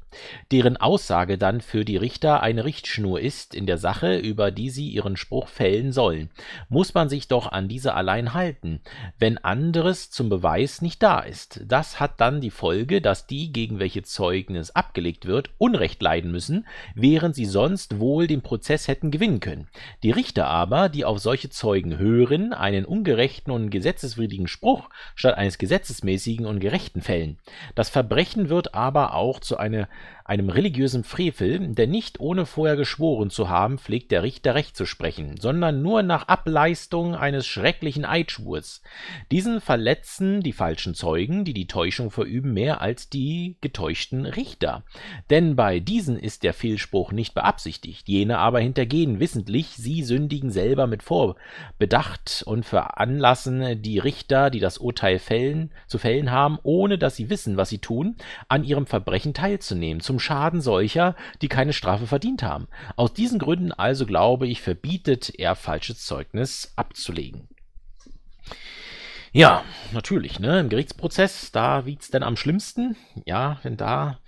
deren Aussage dann für die Richter eine Richtschnur ist in der Sache, über die sie ihren Spruch fällen sollen. Muss man sich doch an diese allein halten, wenn anderes zum Beweis nicht da ist. Das hat dann die Folge, dass die, gegen welche Zeugnis abgelegt wird, Unrecht leiden müssen, während sie sonst wohl wohl den Prozess hätten gewinnen können. Die Richter aber, die auf solche Zeugen hören, einen ungerechten und gesetzeswidrigen Spruch statt eines gesetzesmäßigen und gerechten fällen. Das Verbrechen wird aber auch zu eine, einem religiösen Frevel, denn nicht ohne vorher geschworen zu haben, pflegt der Richter recht zu sprechen, sondern nur nach Ableistung eines schrecklichen Eidschwurs. Diesen verletzen die falschen Zeugen, die die Täuschung verüben, mehr als die getäuschten Richter. Denn bei diesen ist der Fehlspruch nicht beabsichtigt verkündigt, jene aber hintergehen wissentlich, sie sündigen selber mit Vorbedacht und veranlassen die Richter, die das Urteil fällen, zu fällen haben, ohne dass sie wissen, was sie tun, an ihrem Verbrechen teilzunehmen, zum Schaden solcher, die keine Strafe verdient haben. Aus diesen Gründen also glaube ich, verbietet er falsches Zeugnis abzulegen. Ja, natürlich, ne? Im Gerichtsprozess, da wiegt es denn am schlimmsten. Ja, denn da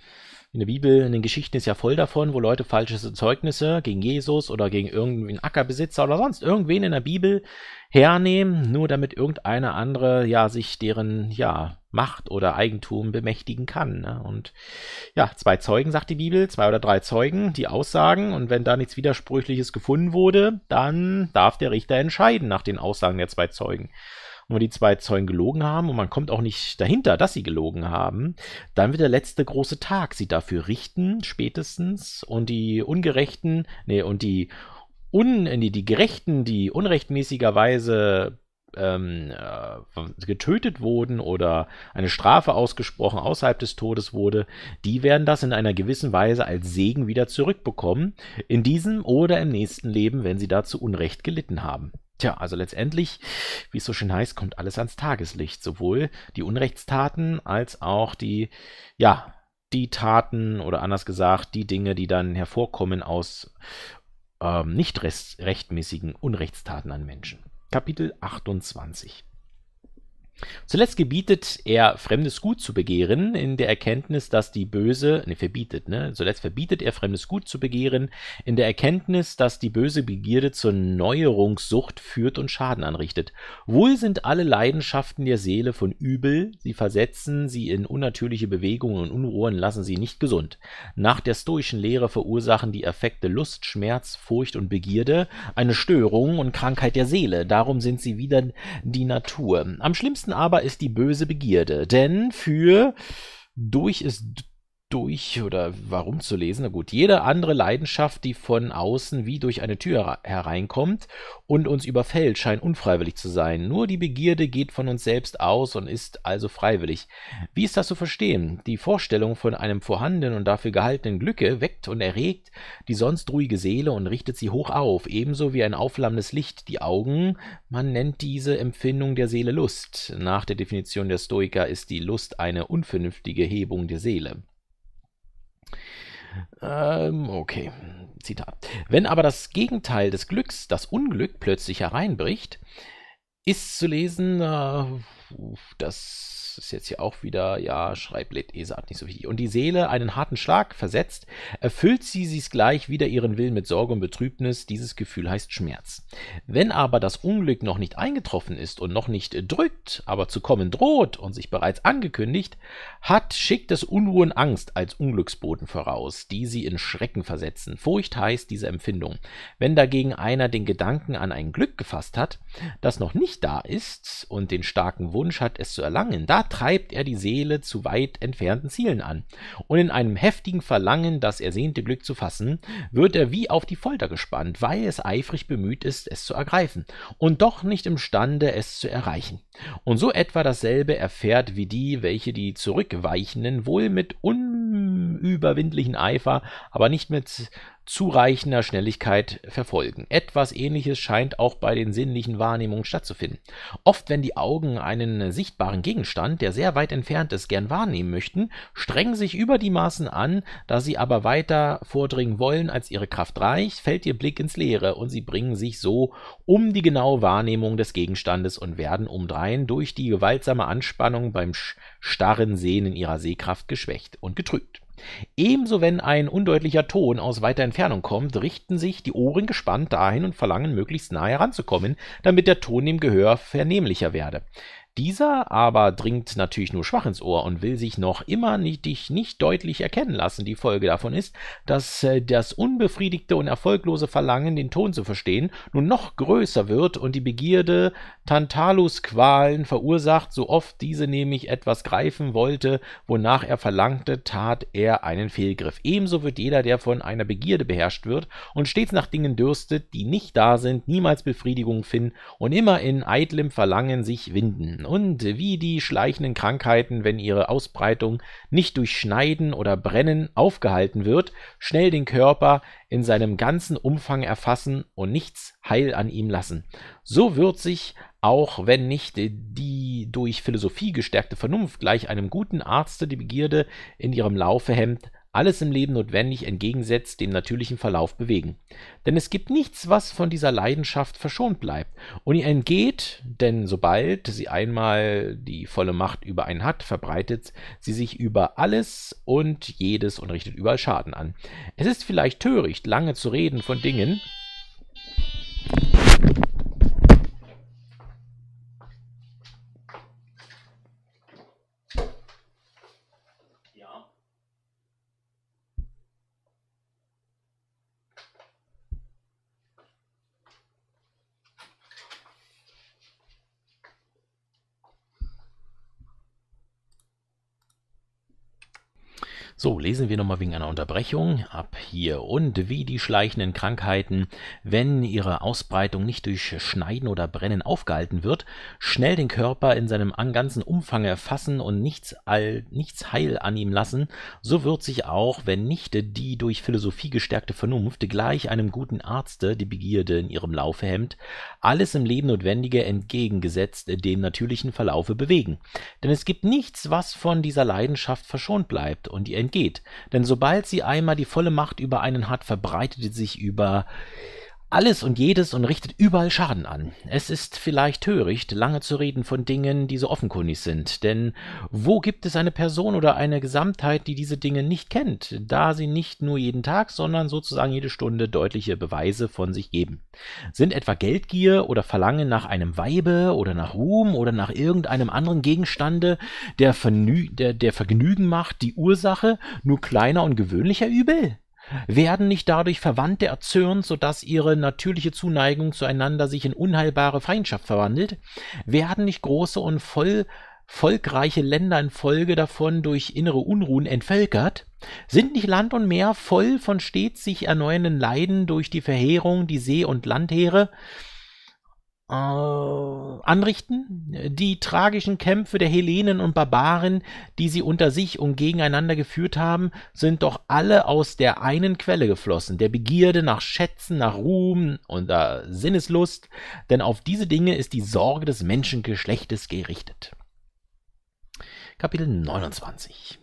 in der Bibel, in den Geschichten ist ja voll davon, wo Leute falsche Zeugnisse gegen Jesus oder gegen irgendeinen Ackerbesitzer oder sonst irgendwen in der Bibel hernehmen, nur damit irgendeine andere ja sich deren ja Macht oder Eigentum bemächtigen kann. Ne? Und ja, zwei Zeugen, sagt die Bibel, zwei oder drei Zeugen, die aussagen, und wenn da nichts Widersprüchliches gefunden wurde, dann darf der Richter entscheiden nach den Aussagen der zwei Zeugen und wenn die zwei Zeugen gelogen haben und man kommt auch nicht dahinter, dass sie gelogen haben, dann wird der letzte große Tag sie dafür richten, spätestens, und die Ungerechten, nee, und die Un, nee, die Gerechten, die unrechtmäßigerweise ähm, äh, getötet wurden oder eine Strafe ausgesprochen außerhalb des Todes wurde, die werden das in einer gewissen Weise als Segen wieder zurückbekommen, in diesem oder im nächsten Leben, wenn sie dazu Unrecht gelitten haben. Tja, also letztendlich, wie es so schön heißt, kommt alles ans Tageslicht. Sowohl die Unrechtstaten als auch die, ja, die Taten oder anders gesagt, die Dinge, die dann hervorkommen aus ähm, nicht rechtmäßigen Unrechtstaten an Menschen. Kapitel 28 Zuletzt gebietet er, fremdes Gut zu begehren, in der Erkenntnis, dass die böse, ne, verbietet, ne? Zuletzt verbietet er, fremdes Gut zu begehren, in der Erkenntnis, dass die böse Begierde zur Neuerungssucht führt und Schaden anrichtet. Wohl sind alle Leidenschaften der Seele von übel, sie versetzen sie in unnatürliche Bewegungen und Unruhen, lassen sie nicht gesund. Nach der stoischen Lehre verursachen die Affekte Lust, Schmerz, Furcht und Begierde eine Störung und Krankheit der Seele, darum sind sie wieder die Natur. Am schlimmsten aber ist die böse Begierde, denn für durch ist durch oder warum zu lesen. Na gut, jede andere Leidenschaft, die von außen wie durch eine Tür hereinkommt und uns überfällt, scheint unfreiwillig zu sein. Nur die Begierde geht von uns selbst aus und ist also freiwillig. Wie ist das zu verstehen? Die Vorstellung von einem vorhandenen und dafür gehaltenen Glücke weckt und erregt die sonst ruhige Seele und richtet sie hoch auf, ebenso wie ein aufflammendes Licht die Augen. Man nennt diese Empfindung der Seele Lust. Nach der Definition der Stoiker ist die Lust eine unvernünftige Hebung der Seele. Ähm, okay, Zitat. Wenn aber das Gegenteil des Glücks, das Unglück, plötzlich hereinbricht, ist zu lesen, äh, dass ist jetzt hier auch wieder, ja, Schreiblet Esart nicht so wichtig. Und die Seele, einen harten Schlag versetzt, erfüllt sie sich gleich wieder ihren Willen mit Sorge und Betrübnis. Dieses Gefühl heißt Schmerz. Wenn aber das Unglück noch nicht eingetroffen ist und noch nicht drückt, aber zu kommen droht und sich bereits angekündigt, hat, schickt es Unruhen Angst als Unglücksboten voraus, die sie in Schrecken versetzen. Furcht heißt diese Empfindung. Wenn dagegen einer den Gedanken an ein Glück gefasst hat, das noch nicht da ist und den starken Wunsch hat, es zu erlangen, da treibt er die Seele zu weit entfernten Zielen an. Und in einem heftigen Verlangen, das ersehnte Glück zu fassen, wird er wie auf die Folter gespannt, weil es eifrig bemüht ist, es zu ergreifen und doch nicht imstande, es zu erreichen. Und so etwa dasselbe erfährt wie die, welche die Zurückweichenden wohl mit unüberwindlichen Eifer, aber nicht mit zureichender Schnelligkeit verfolgen. Etwas Ähnliches scheint auch bei den sinnlichen Wahrnehmungen stattzufinden. Oft, wenn die Augen einen sichtbaren Gegenstand, der sehr weit entfernt ist, gern wahrnehmen möchten, strengen sich über die Maßen an, da sie aber weiter vordringen wollen, als ihre Kraft reicht, fällt ihr Blick ins Leere und sie bringen sich so um die genaue Wahrnehmung des Gegenstandes und werden umdrehen durch die gewaltsame Anspannung beim starren Sehen in ihrer Sehkraft geschwächt und getrübt. Ebenso wenn ein undeutlicher Ton aus weiter Entfernung kommt, richten sich die Ohren gespannt dahin und verlangen, möglichst nahe heranzukommen, damit der Ton dem Gehör vernehmlicher werde dieser aber dringt natürlich nur schwach ins Ohr und will sich noch immer nicht, dich nicht deutlich erkennen lassen. Die Folge davon ist, dass äh, das unbefriedigte und erfolglose Verlangen, den Ton zu verstehen, nun noch größer wird und die Begierde Tantalus-Qualen verursacht, so oft diese nämlich etwas greifen wollte, wonach er verlangte, tat er einen Fehlgriff. Ebenso wird jeder, der von einer Begierde beherrscht wird und stets nach Dingen dürstet, die nicht da sind, niemals Befriedigung finden und immer in eitlem Verlangen sich winden werden und wie die schleichenden Krankheiten, wenn ihre Ausbreitung nicht durch Schneiden oder Brennen aufgehalten wird, schnell den Körper in seinem ganzen Umfang erfassen und nichts heil an ihm lassen. So wird sich, auch wenn nicht die durch Philosophie gestärkte Vernunft gleich einem guten Arzte die Begierde in ihrem Laufe hemmt, alles im Leben notwendig entgegensetzt, dem natürlichen Verlauf bewegen. Denn es gibt nichts, was von dieser Leidenschaft verschont bleibt und ihr entgeht, denn sobald sie einmal die volle Macht über einen hat, verbreitet sie sich über alles und jedes und richtet überall Schaden an. Es ist vielleicht töricht, lange zu reden von Dingen, nochmal wegen einer Unterbrechung ab hier und wie die schleichenden Krankheiten, wenn ihre Ausbreitung nicht durch Schneiden oder Brennen aufgehalten wird, schnell den Körper in seinem ganzen Umfang erfassen und nichts, all, nichts heil an ihm lassen, so wird sich auch, wenn nicht die durch Philosophie gestärkte Vernunft gleich einem guten Arzte die Begierde in ihrem Laufe hemmt, alles im Leben Notwendige entgegengesetzt dem natürlichen Verlaufe bewegen. Denn es gibt nichts, was von dieser Leidenschaft verschont bleibt und ihr entgeht, denn sobald sie einmal die volle Macht über einen hat, verbreitet sich über alles und jedes und richtet überall Schaden an. Es ist vielleicht töricht, lange zu reden von Dingen, die so offenkundig sind, denn wo gibt es eine Person oder eine Gesamtheit, die diese Dinge nicht kennt, da sie nicht nur jeden Tag, sondern sozusagen jede Stunde deutliche Beweise von sich geben? Sind etwa Geldgier oder Verlangen nach einem Weibe oder nach Ruhm oder nach irgendeinem anderen Gegenstande, der, Vergnü der, der Vergnügen macht, die Ursache nur kleiner und gewöhnlicher Übel? werden nicht dadurch Verwandte erzürnt, so dass ihre natürliche Zuneigung zueinander sich in unheilbare Feindschaft verwandelt? Werden nicht große und voll volkreiche Länder infolge davon durch innere Unruhen entvölkert? Sind nicht Land und Meer voll von stets sich erneuernden Leiden durch die Verheerung, die See- und Landheere? äh, anrichten. Die tragischen Kämpfe der Hellenen und Barbaren, die sie unter sich und gegeneinander geführt haben, sind doch alle aus der einen Quelle geflossen, der Begierde nach Schätzen, nach Ruhm und äh, Sinneslust, denn auf diese Dinge ist die Sorge des Menschengeschlechtes gerichtet. Kapitel 29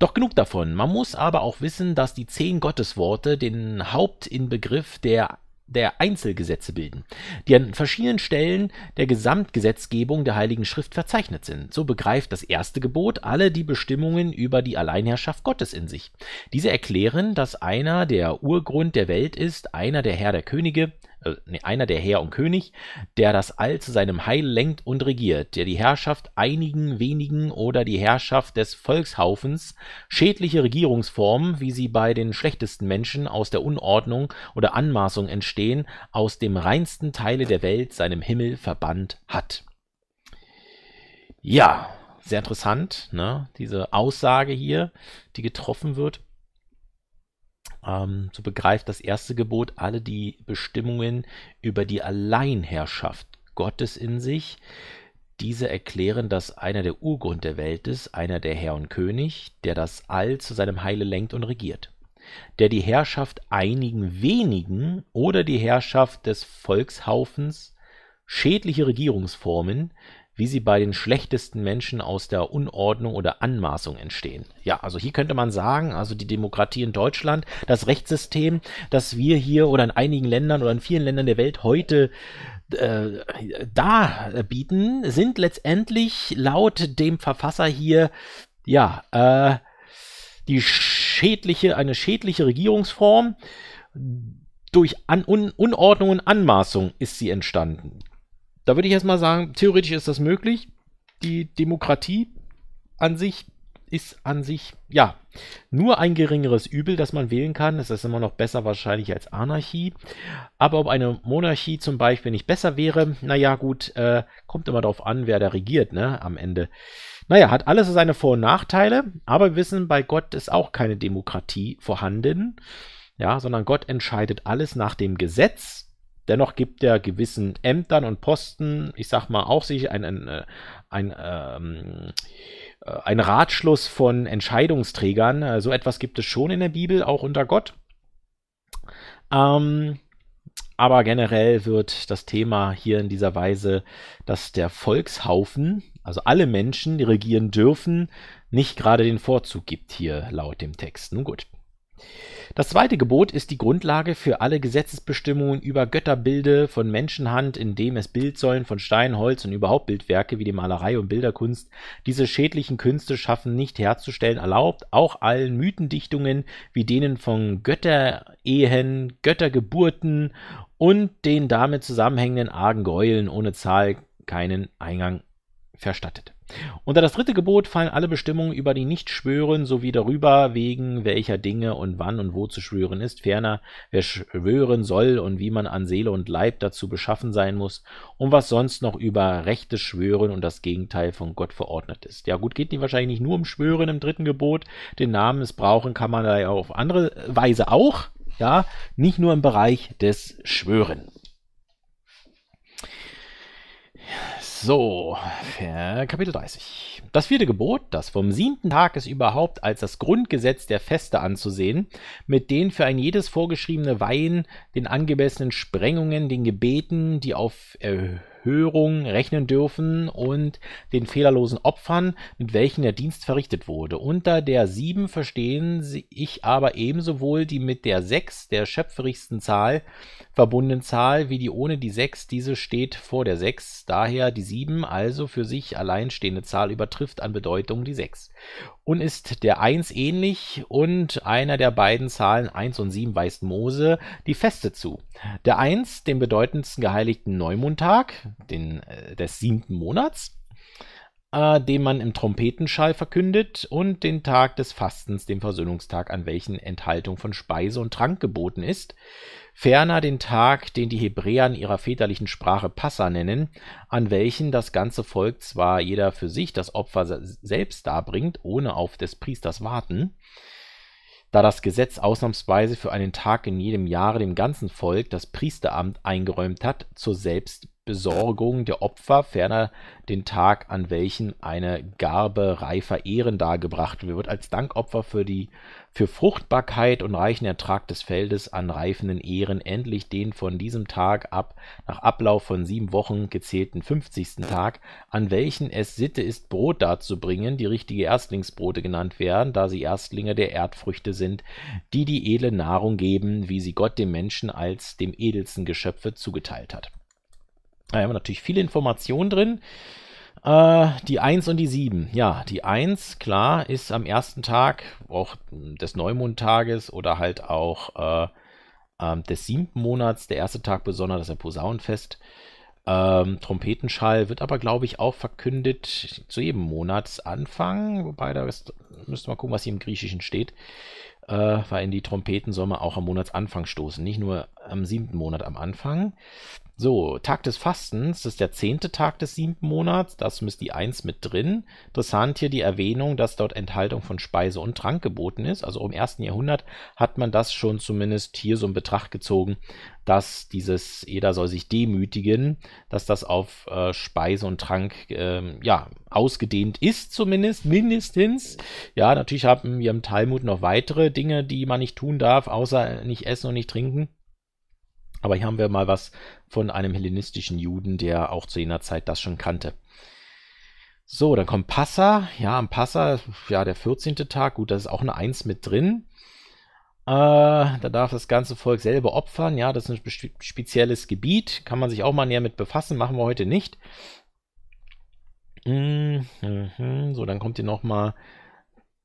doch genug davon. Man muss aber auch wissen, dass die zehn Gottesworte den Hauptinbegriff der der Einzelgesetze bilden, die an verschiedenen Stellen der Gesamtgesetzgebung der Heiligen Schrift verzeichnet sind. So begreift das erste Gebot alle die Bestimmungen über die Alleinherrschaft Gottes in sich. Diese erklären, dass einer der Urgrund der Welt ist, einer der Herr der Könige, äh, einer der Herr und König, der das All zu seinem Heil lenkt und regiert, der die Herrschaft einigen wenigen oder die Herrschaft des Volkshaufens, schädliche Regierungsformen, wie sie bei den schlechtesten Menschen aus der Unordnung oder Anmaßung entstehen, aus dem reinsten Teile der Welt seinem Himmel verbannt hat. Ja, sehr interessant, ne? diese Aussage hier, die getroffen wird. Ähm, so begreift das erste Gebot alle die Bestimmungen über die Alleinherrschaft Gottes in sich. Diese erklären, dass einer der Urgrund der Welt ist, einer der Herr und König, der das All zu seinem Heile lenkt und regiert, der die Herrschaft einigen wenigen oder die Herrschaft des Volkshaufens, schädliche Regierungsformen, wie sie bei den schlechtesten Menschen aus der Unordnung oder Anmaßung entstehen. Ja, also hier könnte man sagen, also die Demokratie in Deutschland, das Rechtssystem, das wir hier oder in einigen Ländern oder in vielen Ländern der Welt heute äh, bieten, sind letztendlich laut dem Verfasser hier, ja, äh, die schädliche, eine schädliche Regierungsform. Durch An Un Unordnung und Anmaßung ist sie entstanden da würde ich erstmal sagen, theoretisch ist das möglich. Die Demokratie an sich ist an sich, ja, nur ein geringeres Übel, das man wählen kann. Das ist immer noch besser wahrscheinlich als Anarchie. Aber ob eine Monarchie zum Beispiel nicht besser wäre, naja, gut, äh, kommt immer darauf an, wer da regiert, ne, am Ende. Naja, hat alles seine Vor- und Nachteile, aber wir wissen, bei Gott ist auch keine Demokratie vorhanden. Ja, sondern Gott entscheidet alles nach dem Gesetz. Dennoch gibt er gewissen Ämtern und Posten, ich sag mal, auch sich ein, ein, äh, ein, ähm, äh, ein Ratschluss von Entscheidungsträgern. Äh, so etwas gibt es schon in der Bibel, auch unter Gott. Ähm, aber generell wird das Thema hier in dieser Weise, dass der Volkshaufen, also alle Menschen, die regieren dürfen, nicht gerade den Vorzug gibt hier laut dem Text. Nun gut. Das zweite Gebot ist die Grundlage für alle Gesetzesbestimmungen über Götterbilde von Menschenhand, indem es Bildsäulen von Stein, Holz und überhaupt Bildwerke wie die Malerei und Bilderkunst diese schädlichen Künste schaffen nicht herzustellen erlaubt, auch allen Mythendichtungen wie denen von Götterehen, Göttergeburten und den damit zusammenhängenden argen Gräueln ohne Zahl keinen Eingang verstattet. Unter das dritte Gebot fallen alle Bestimmungen über die Nichtschwören sowie darüber, wegen welcher Dinge und wann und wo zu schwören ist, ferner wer schwören soll und wie man an Seele und Leib dazu beschaffen sein muss und was sonst noch über rechtes Schwören und das Gegenteil von Gott verordnet ist. Ja gut, geht die wahrscheinlich nicht nur um Schwören im dritten Gebot, den Namen missbrauchen kann man da ja auf andere Weise auch, ja, nicht nur im Bereich des Schwören. So, Kapitel 30. Das vierte Gebot, das vom siebten Tag ist überhaupt als das Grundgesetz der Feste anzusehen, mit den für ein jedes vorgeschriebene Weihen, den angemessenen Sprengungen, den Gebeten, die auf erhöht äh, Hörung rechnen dürfen und den fehlerlosen Opfern, mit welchen der Dienst verrichtet wurde. Unter der 7 verstehen ich aber ebenso wohl die mit der 6, der schöpferichsten Zahl, verbundene Zahl, wie die ohne die 6. diese steht vor der 6. daher die 7, also für sich allein stehende Zahl, übertrifft an Bedeutung die 6 und ist der 1 ähnlich und einer der beiden Zahlen 1 und 7 weist Mose die Feste zu. Der 1, dem bedeutendsten geheiligten Neumondtag, den, äh, des siebten Monats, den man im Trompetenschall verkündet, und den Tag des Fastens, dem Versöhnungstag, an welchen Enthaltung von Speise und Trank geboten ist, ferner den Tag, den die Hebräer in ihrer väterlichen Sprache Passa nennen, an welchen das ganze Volk zwar jeder für sich das Opfer selbst darbringt, ohne auf des Priesters warten, da das Gesetz ausnahmsweise für einen Tag in jedem Jahre dem ganzen Volk das Priesteramt eingeräumt hat, zur Selbst Besorgung der Opfer, ferner den Tag, an welchen eine Garbe reifer Ehren dargebracht wird, als Dankopfer für die für Fruchtbarkeit und reichen Ertrag des Feldes an reifenden Ehren endlich den von diesem Tag ab nach Ablauf von sieben Wochen gezählten 50. Tag, an welchen es Sitte ist, Brot darzubringen, die richtige Erstlingsbrote genannt werden, da sie Erstlinge der Erdfrüchte sind, die die edle Nahrung geben, wie sie Gott dem Menschen als dem edelsten Geschöpfe zugeteilt hat da haben wir natürlich viele Informationen drin. Äh, die 1 und die 7. Ja, die 1, klar, ist am ersten Tag, auch des Neumondtages oder halt auch äh, äh, des siebten Monats, der erste Tag besonders, das ist ja Posaunenfest. Ähm, Trompetenschall wird aber, glaube ich, auch verkündet zu jedem Monatsanfang, wobei da müsste man gucken, was hier im Griechischen steht äh, weil die Trompetensommer auch am Monatsanfang stoßen, nicht nur am siebten Monat am Anfang. So, Tag des Fastens, das ist der zehnte Tag des siebten Monats, da ist die Eins mit drin. Interessant hier die Erwähnung, dass dort Enthaltung von Speise und Trank geboten ist. Also im ersten Jahrhundert hat man das schon zumindest hier so in Betracht gezogen, dass dieses jeder soll sich demütigen, dass das auf äh, Speise und Trank äh, ja, ausgedehnt ist, zumindest, mindestens. Ja, natürlich haben wir im Talmud noch weitere Dinge, die man nicht tun darf, außer nicht essen und nicht trinken. Aber hier haben wir mal was von einem hellenistischen Juden, der auch zu jener Zeit das schon kannte. So, dann kommt Passa. Ja, am Passa, ja, der 14. Tag. Gut, da ist auch eine 1 mit drin. Äh, da darf das ganze Volk selber opfern. Ja, das ist ein spe spezielles Gebiet. Kann man sich auch mal näher mit befassen. Machen wir heute nicht. Mhm. So, dann kommt hier nochmal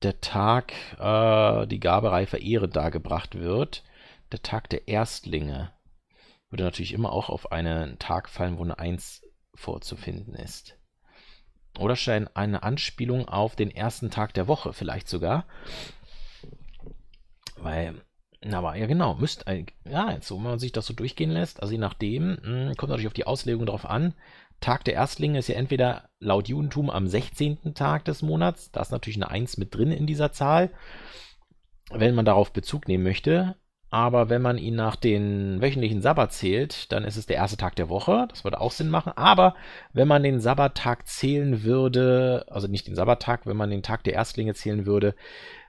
der Tag, äh, die Gabereife Ehre dargebracht wird. Der Tag der Erstlinge. Würde natürlich immer auch auf einen Tag fallen, wo eine 1 vorzufinden ist. Oder scheint eine Anspielung auf den ersten Tag der Woche vielleicht sogar. Weil, aber ja genau, müsst, ein, ja, jetzt, so, wenn man sich das so durchgehen lässt, also je nachdem, mh, hm, kommt natürlich auf die Auslegung drauf an. Tag der Erstlinge ist ja entweder laut Judentum am 16. Tag des Monats, da ist natürlich eine 1 mit drin in dieser Zahl, wenn man darauf Bezug nehmen möchte. Aber wenn man ihn nach den wöchentlichen Sabbat zählt, dann ist es der erste Tag der Woche. Das würde auch Sinn machen. Aber wenn man den Sabbattag zählen würde, also nicht den Sabbattag, wenn man den Tag der Erstlinge zählen würde,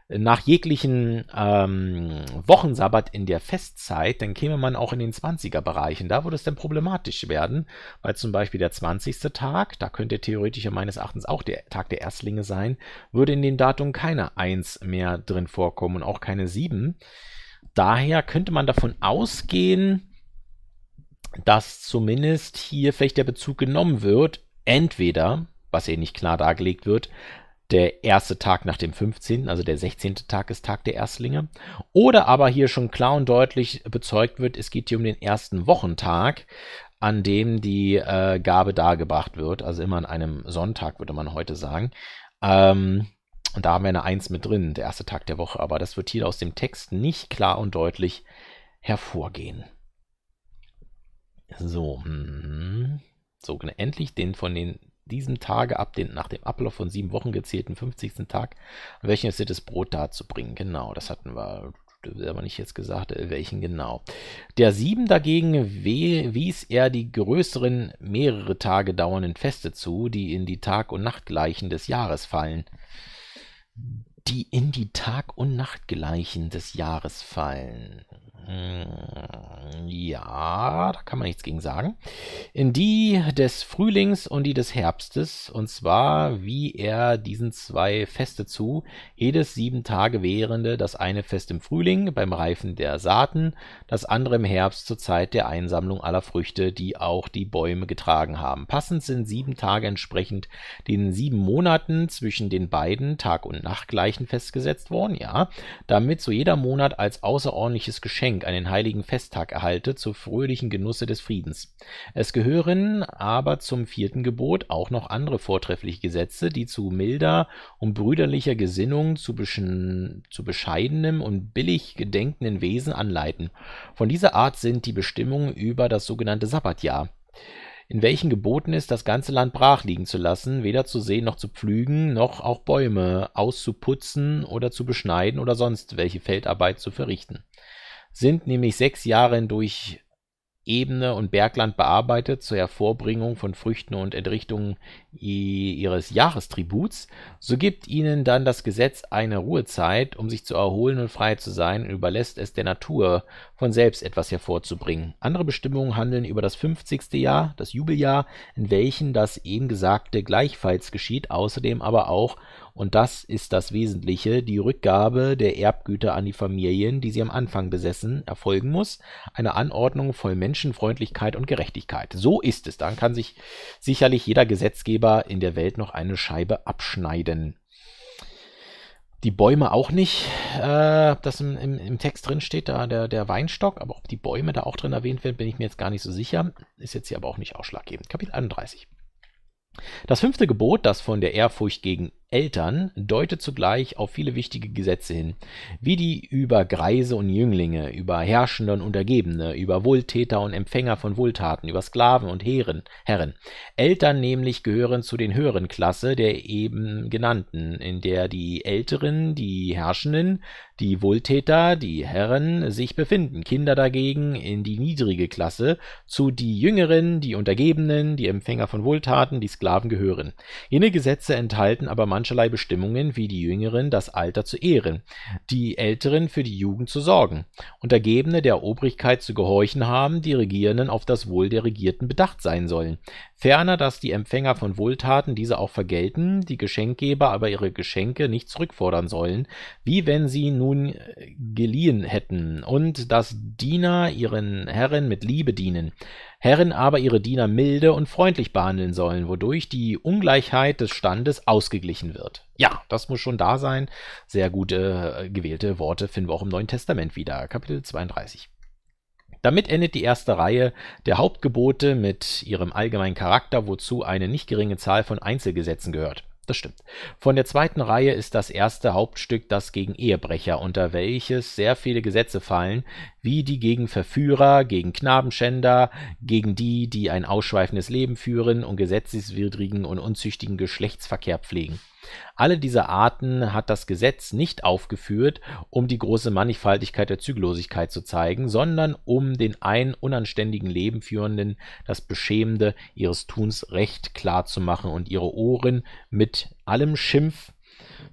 nach jeglichen ähm, Wochensabbat in der Festzeit, dann käme man auch in den 20er-Bereichen. Da würde es dann problematisch werden, weil zum Beispiel der 20. Tag, da könnte theoretisch ja meines Erachtens auch der Tag der Erstlinge sein, würde in dem Datum keine 1 mehr drin vorkommen und auch keine 7. Daher könnte man davon ausgehen, dass zumindest hier vielleicht der Bezug genommen wird, entweder, was hier nicht klar dargelegt wird, der erste Tag nach dem 15., also der 16. Tag ist Tag der Erstlinge. Oder aber hier schon klar und deutlich bezeugt wird, es geht hier um den ersten Wochentag, an dem die äh, Gabe dargebracht wird. Also immer an einem Sonntag, würde man heute sagen. Ähm, und da haben wir eine 1 mit drin, der erste Tag der Woche. Aber das wird hier aus dem Text nicht klar und deutlich hervorgehen. So, mhm. so endlich den von den diesem Tage ab den, nach dem Ablauf von sieben Wochen gezählten 50. Tag, welchen ist das Brot darzubringen. Genau, das hatten wir aber nicht jetzt gesagt, äh, welchen genau. Der sieben dagegen wies er die größeren, mehrere Tage dauernden Feste zu, die in die Tag- und Nachtgleichen des Jahres fallen. Die in die Tag- und Nachtgleichen des Jahres fallen. Mm, ja, da kann man nichts gegen sagen. In die des Frühlings und die des Herbstes, und zwar wie er diesen zwei Feste zu, jedes sieben Tage währende, das eine Fest im Frühling beim Reifen der Saaten, das andere im Herbst zur Zeit der Einsammlung aller Früchte, die auch die Bäume getragen haben. Passend sind sieben Tage entsprechend den sieben Monaten zwischen den beiden Tag und Nachtgleichen festgesetzt worden, ja, damit so jeder Monat als außerordentliches Geschenk Frühling einen heiligen Festtag erhalte zu fröhlichen Genusse des Friedens. Es gehören aber zum vierten Gebot auch noch andere vortreffliche Gesetze, die zu milder und brüderlicher Gesinnung, zu bescheidenem und billig gedenkenden Wesen anleiten. Von dieser Art sind die Bestimmungen über das sogenannte Sabbatjahr in welchen geboten ist, das ganze Land brach liegen zu lassen, weder zu sehen noch zu pflügen, noch auch Bäume auszuputzen oder zu beschneiden oder sonst welche Feldarbeit zu verrichten sind nämlich sechs Jahre durch Ebene und Bergland bearbeitet zur Hervorbringung von Früchten und Entrichtung ihres Jahrestributs, so gibt ihnen dann das Gesetz eine Ruhezeit, um sich zu erholen und frei zu sein, und überlässt es der Natur, von selbst etwas hervorzubringen. Andere Bestimmungen handeln über das 50. Jahr, das Jubeljahr, in welchen das eben Gesagte gleichfalls geschieht, außerdem aber auch, und das ist das Wesentliche, die Rückgabe der Erbgüter an die Familien, die sie am Anfang besessen, erfolgen muss, eine Anordnung voll Menschenfreundlichkeit und Gerechtigkeit. So ist es, dann kann sich sicherlich jeder Gesetzgeber in der Welt noch eine Scheibe abschneiden die Bäume auch nicht, äh, ob das im, im, im, Text drin steht, da der, der Weinstock, aber ob die Bäume da auch drin erwähnt werden, bin ich mir jetzt gar nicht so sicher. Ist jetzt hier aber auch nicht ausschlaggebend. Kapitel 31. Das fünfte Gebot, das von der Ehrfurcht gegen Eltern deutet zugleich auf viele wichtige Gesetze hin, wie die über Greise und Jünglinge, über Herrschende und Untergebene, über Wohltäter und Empfänger von Wohltaten, über Sklaven und Herren. Herren. Eltern nämlich gehören zu den höheren Klasse der eben genannten, in der die Älteren, die Herrschenden, die Wohltäter, die Herren sich befinden, Kinder dagegen in die niedrige Klasse, zu die Jüngeren, die Untergebenen, die Empfänger von Wohltaten, die Sklaven gehören. Jene Gesetze enthalten aber mancherlei Bestimmungen, wie die Jüngeren das Alter zu ehren, die Älteren für die Jugend zu sorgen, Untergebene der Obrigkeit zu gehorchen haben, die Regierenden auf das Wohl der Regierten bedacht sein sollen, ferner, dass die Empfänger von Wohltaten diese auch vergelten, die Geschenkgeber aber ihre Geschenke nicht zurückfordern sollen, wie wenn sie nun äh, geliehen hätten, und dass Diener ihren Herren mit Liebe dienen, Herren aber ihre Diener milde und freundlich behandeln sollen, wodurch die Ungleichheit des Standes ausgeglichen wird. Ja, das muss schon da sein. Sehr gute äh, gewählte Worte finden wir auch im Neuen Testament wieder, Kapitel 32. Damit endet die erste Reihe der Hauptgebote mit ihrem allgemeinen Charakter, wozu eine nicht geringe Zahl von Einzelgesetzen gehört. Das stimmt. Von der zweiten Reihe ist das erste Hauptstück das gegen Ehebrecher, unter welches sehr viele Gesetze fallen, wie die gegen Verführer, gegen Knabenschänder, gegen die, die ein ausschweifendes Leben führen und gesetzeswidrigen und unzüchtigen Geschlechtsverkehr pflegen alle diese Arten hat das Gesetz nicht aufgeführt, um die große Mannigfaltigkeit der Zügellosigkeit zu zeigen, sondern um den einen unanständigen Leben Führenden das Beschämende ihres Tuns recht klar zu machen und ihre Ohren mit allem Schimpf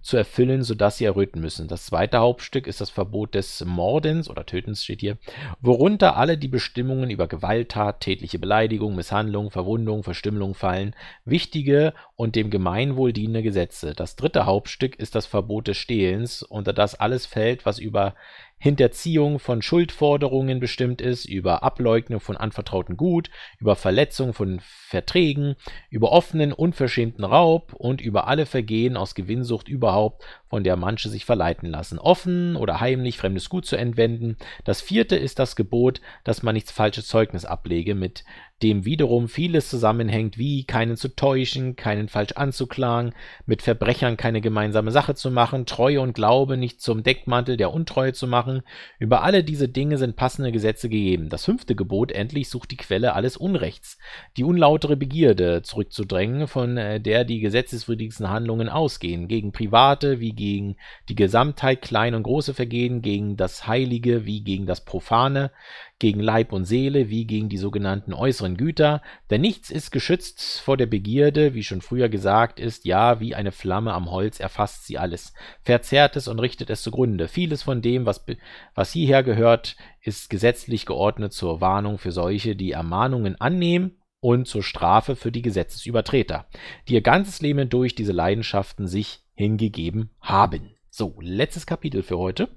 zu erfüllen, sodass sie erröten müssen. Das zweite Hauptstück ist das Verbot des Mordens oder Tötens steht hier, worunter alle die Bestimmungen über Gewalttat, tätliche Beleidigung, Misshandlung, Verwundung, Verstümmelung fallen, wichtige und dem Gemeinwohl dienende Gesetze. Das dritte Hauptstück ist das Verbot des Stehlens, unter das alles fällt, was über Hinterziehung von Schuldforderungen bestimmt ist, über Ableugnung von anvertrauten Gut, über Verletzung von Verträgen, über offenen, unverschämten Raub und über alle Vergehen aus Gewinnsucht überhaupt, von der manche sich verleiten lassen, offen oder heimlich fremdes Gut zu entwenden. Das vierte ist das Gebot, dass man nichts falsches Zeugnis ablege, mit dem wiederum vieles zusammenhängt, wie keinen zu täuschen, keinen falsch anzuklagen, mit Verbrechern keine gemeinsame Sache zu machen, Treue und Glaube nicht zum Deckmantel der Untreue zu machen. Über alle diese Dinge sind passende Gesetze gegeben. Das fünfte Gebot endlich sucht die Quelle alles Unrechts, die unlautere Begierde zurückzudrängen, von äh, der die gesetzeswürdigsten Handlungen ausgehen, gegen Private wie gegen die Gesamtheit, kleine und große Vergehen, gegen das Heilige wie gegen das Profane, gegen Leib und Seele wie gegen die sogenannten äußeren Güter, denn nichts ist geschützt vor der Begierde, wie schon früher gesagt ist, ja, wie eine Flamme am Holz erfasst sie alles, verzerrt es und richtet es zugrunde. Vieles von dem, was, was hierher gehört, ist gesetzlich geordnet zur Warnung für solche, die Ermahnungen annehmen und zur Strafe für die Gesetzesübertreter, die ihr ganzes Leben durch diese Leidenschaften sich hingegeben haben. So, letztes Kapitel für heute.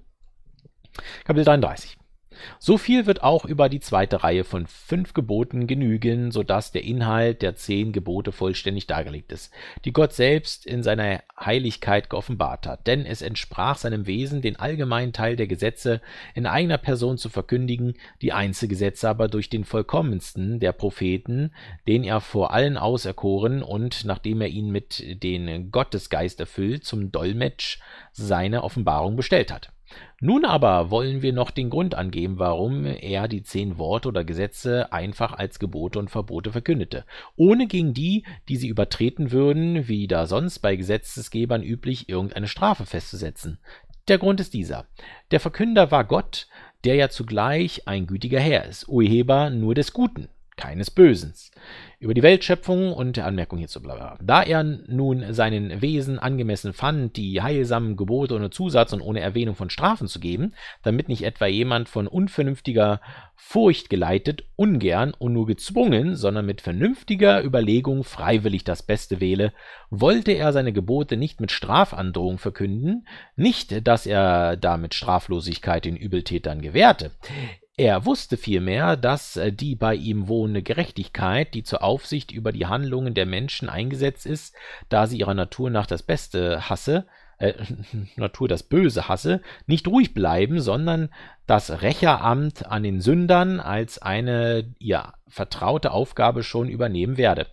Kapitel 33. So viel wird auch über die zweite Reihe von fünf Geboten genügen, so dass der Inhalt der zehn Gebote vollständig dargelegt ist, die Gott selbst in seiner Heiligkeit geoffenbart hat. Denn es entsprach seinem Wesen, den allgemeinen Teil der Gesetze in eigener Person zu verkündigen, die Einzelgesetze aber durch den vollkommensten der Propheten, den er vor allen auserkoren und nachdem er ihn mit den Gottesgeist erfüllt, zum Dolmetsch seine Offenbarung bestellt hat. Nun aber wollen wir noch den Grund angeben, warum er die zehn Worte oder Gesetze einfach als Gebote und Verbote verkündete, ohne gegen die, die sie übertreten würden, wie da sonst bei Gesetzesgebern üblich, irgendeine Strafe festzusetzen. Der Grund ist dieser: Der Verkünder war Gott, der ja zugleich ein gütiger Herr ist, Urheber nur des Guten keines Bösen. Über die Weltschöpfung und der Anmerkung hierzu, bla bla. Da er nun seinen Wesen angemessen fand, die heilsamen Gebote ohne Zusatz und ohne Erwähnung von Strafen zu geben, damit nicht etwa jemand von unvernünftiger Furcht geleitet, ungern und nur gezwungen, sondern mit vernünftiger Überlegung freiwillig das Beste wähle, wollte er seine Gebote nicht mit Strafandrohung verkünden, nicht, dass er damit Straflosigkeit den Übeltätern gewährte. Er wusste vielmehr, dass äh, die bei ihm wohnende Gerechtigkeit, die zur Aufsicht über die Handlungen der Menschen eingesetzt ist, da sie ihrer Natur nach das Beste hasse, äh, Natur das Böse hasse, nicht ruhig bleiben, sondern das Rächeramt an den Sündern als eine ihr ja, vertraute Aufgabe schon übernehmen werde.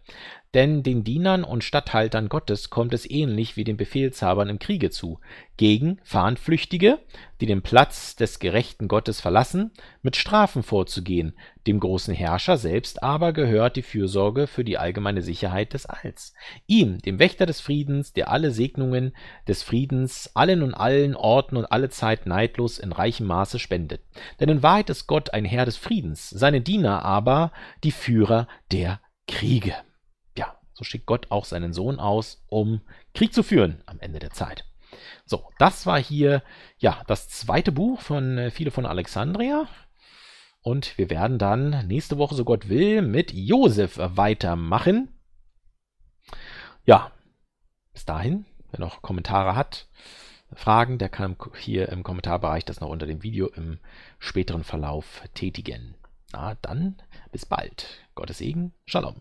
Denn den Dienern und Statthaltern Gottes kommt es ähnlich wie den Befehlshabern im Kriege zu: gegen Fahnenflüchtige, die den Platz des gerechten Gottes verlassen, mit Strafen vorzugehen; dem großen Herrscher selbst aber gehört die Fürsorge für die allgemeine Sicherheit des Alls. Ihm, dem Wächter des Friedens, der alle Segnungen des Friedens allen und allen Orten und alle Zeit neidlos in reichem Maße spendet. Denn in Wahrheit ist Gott ein Herr des Friedens, seine Diener aber die Führer der Kriege so schickt Gott auch seinen Sohn aus, um Krieg zu führen am Ende der Zeit. So, das war hier ja das zweite Buch von äh, Viele von Alexandria. Und wir werden dann nächste Woche, so Gott will, mit Josef weitermachen. Ja, bis dahin, wer noch Kommentare hat, Fragen, der kann hier im Kommentarbereich das noch unter dem Video im späteren Verlauf tätigen. Na dann, bis bald. Gottes Segen, Shalom.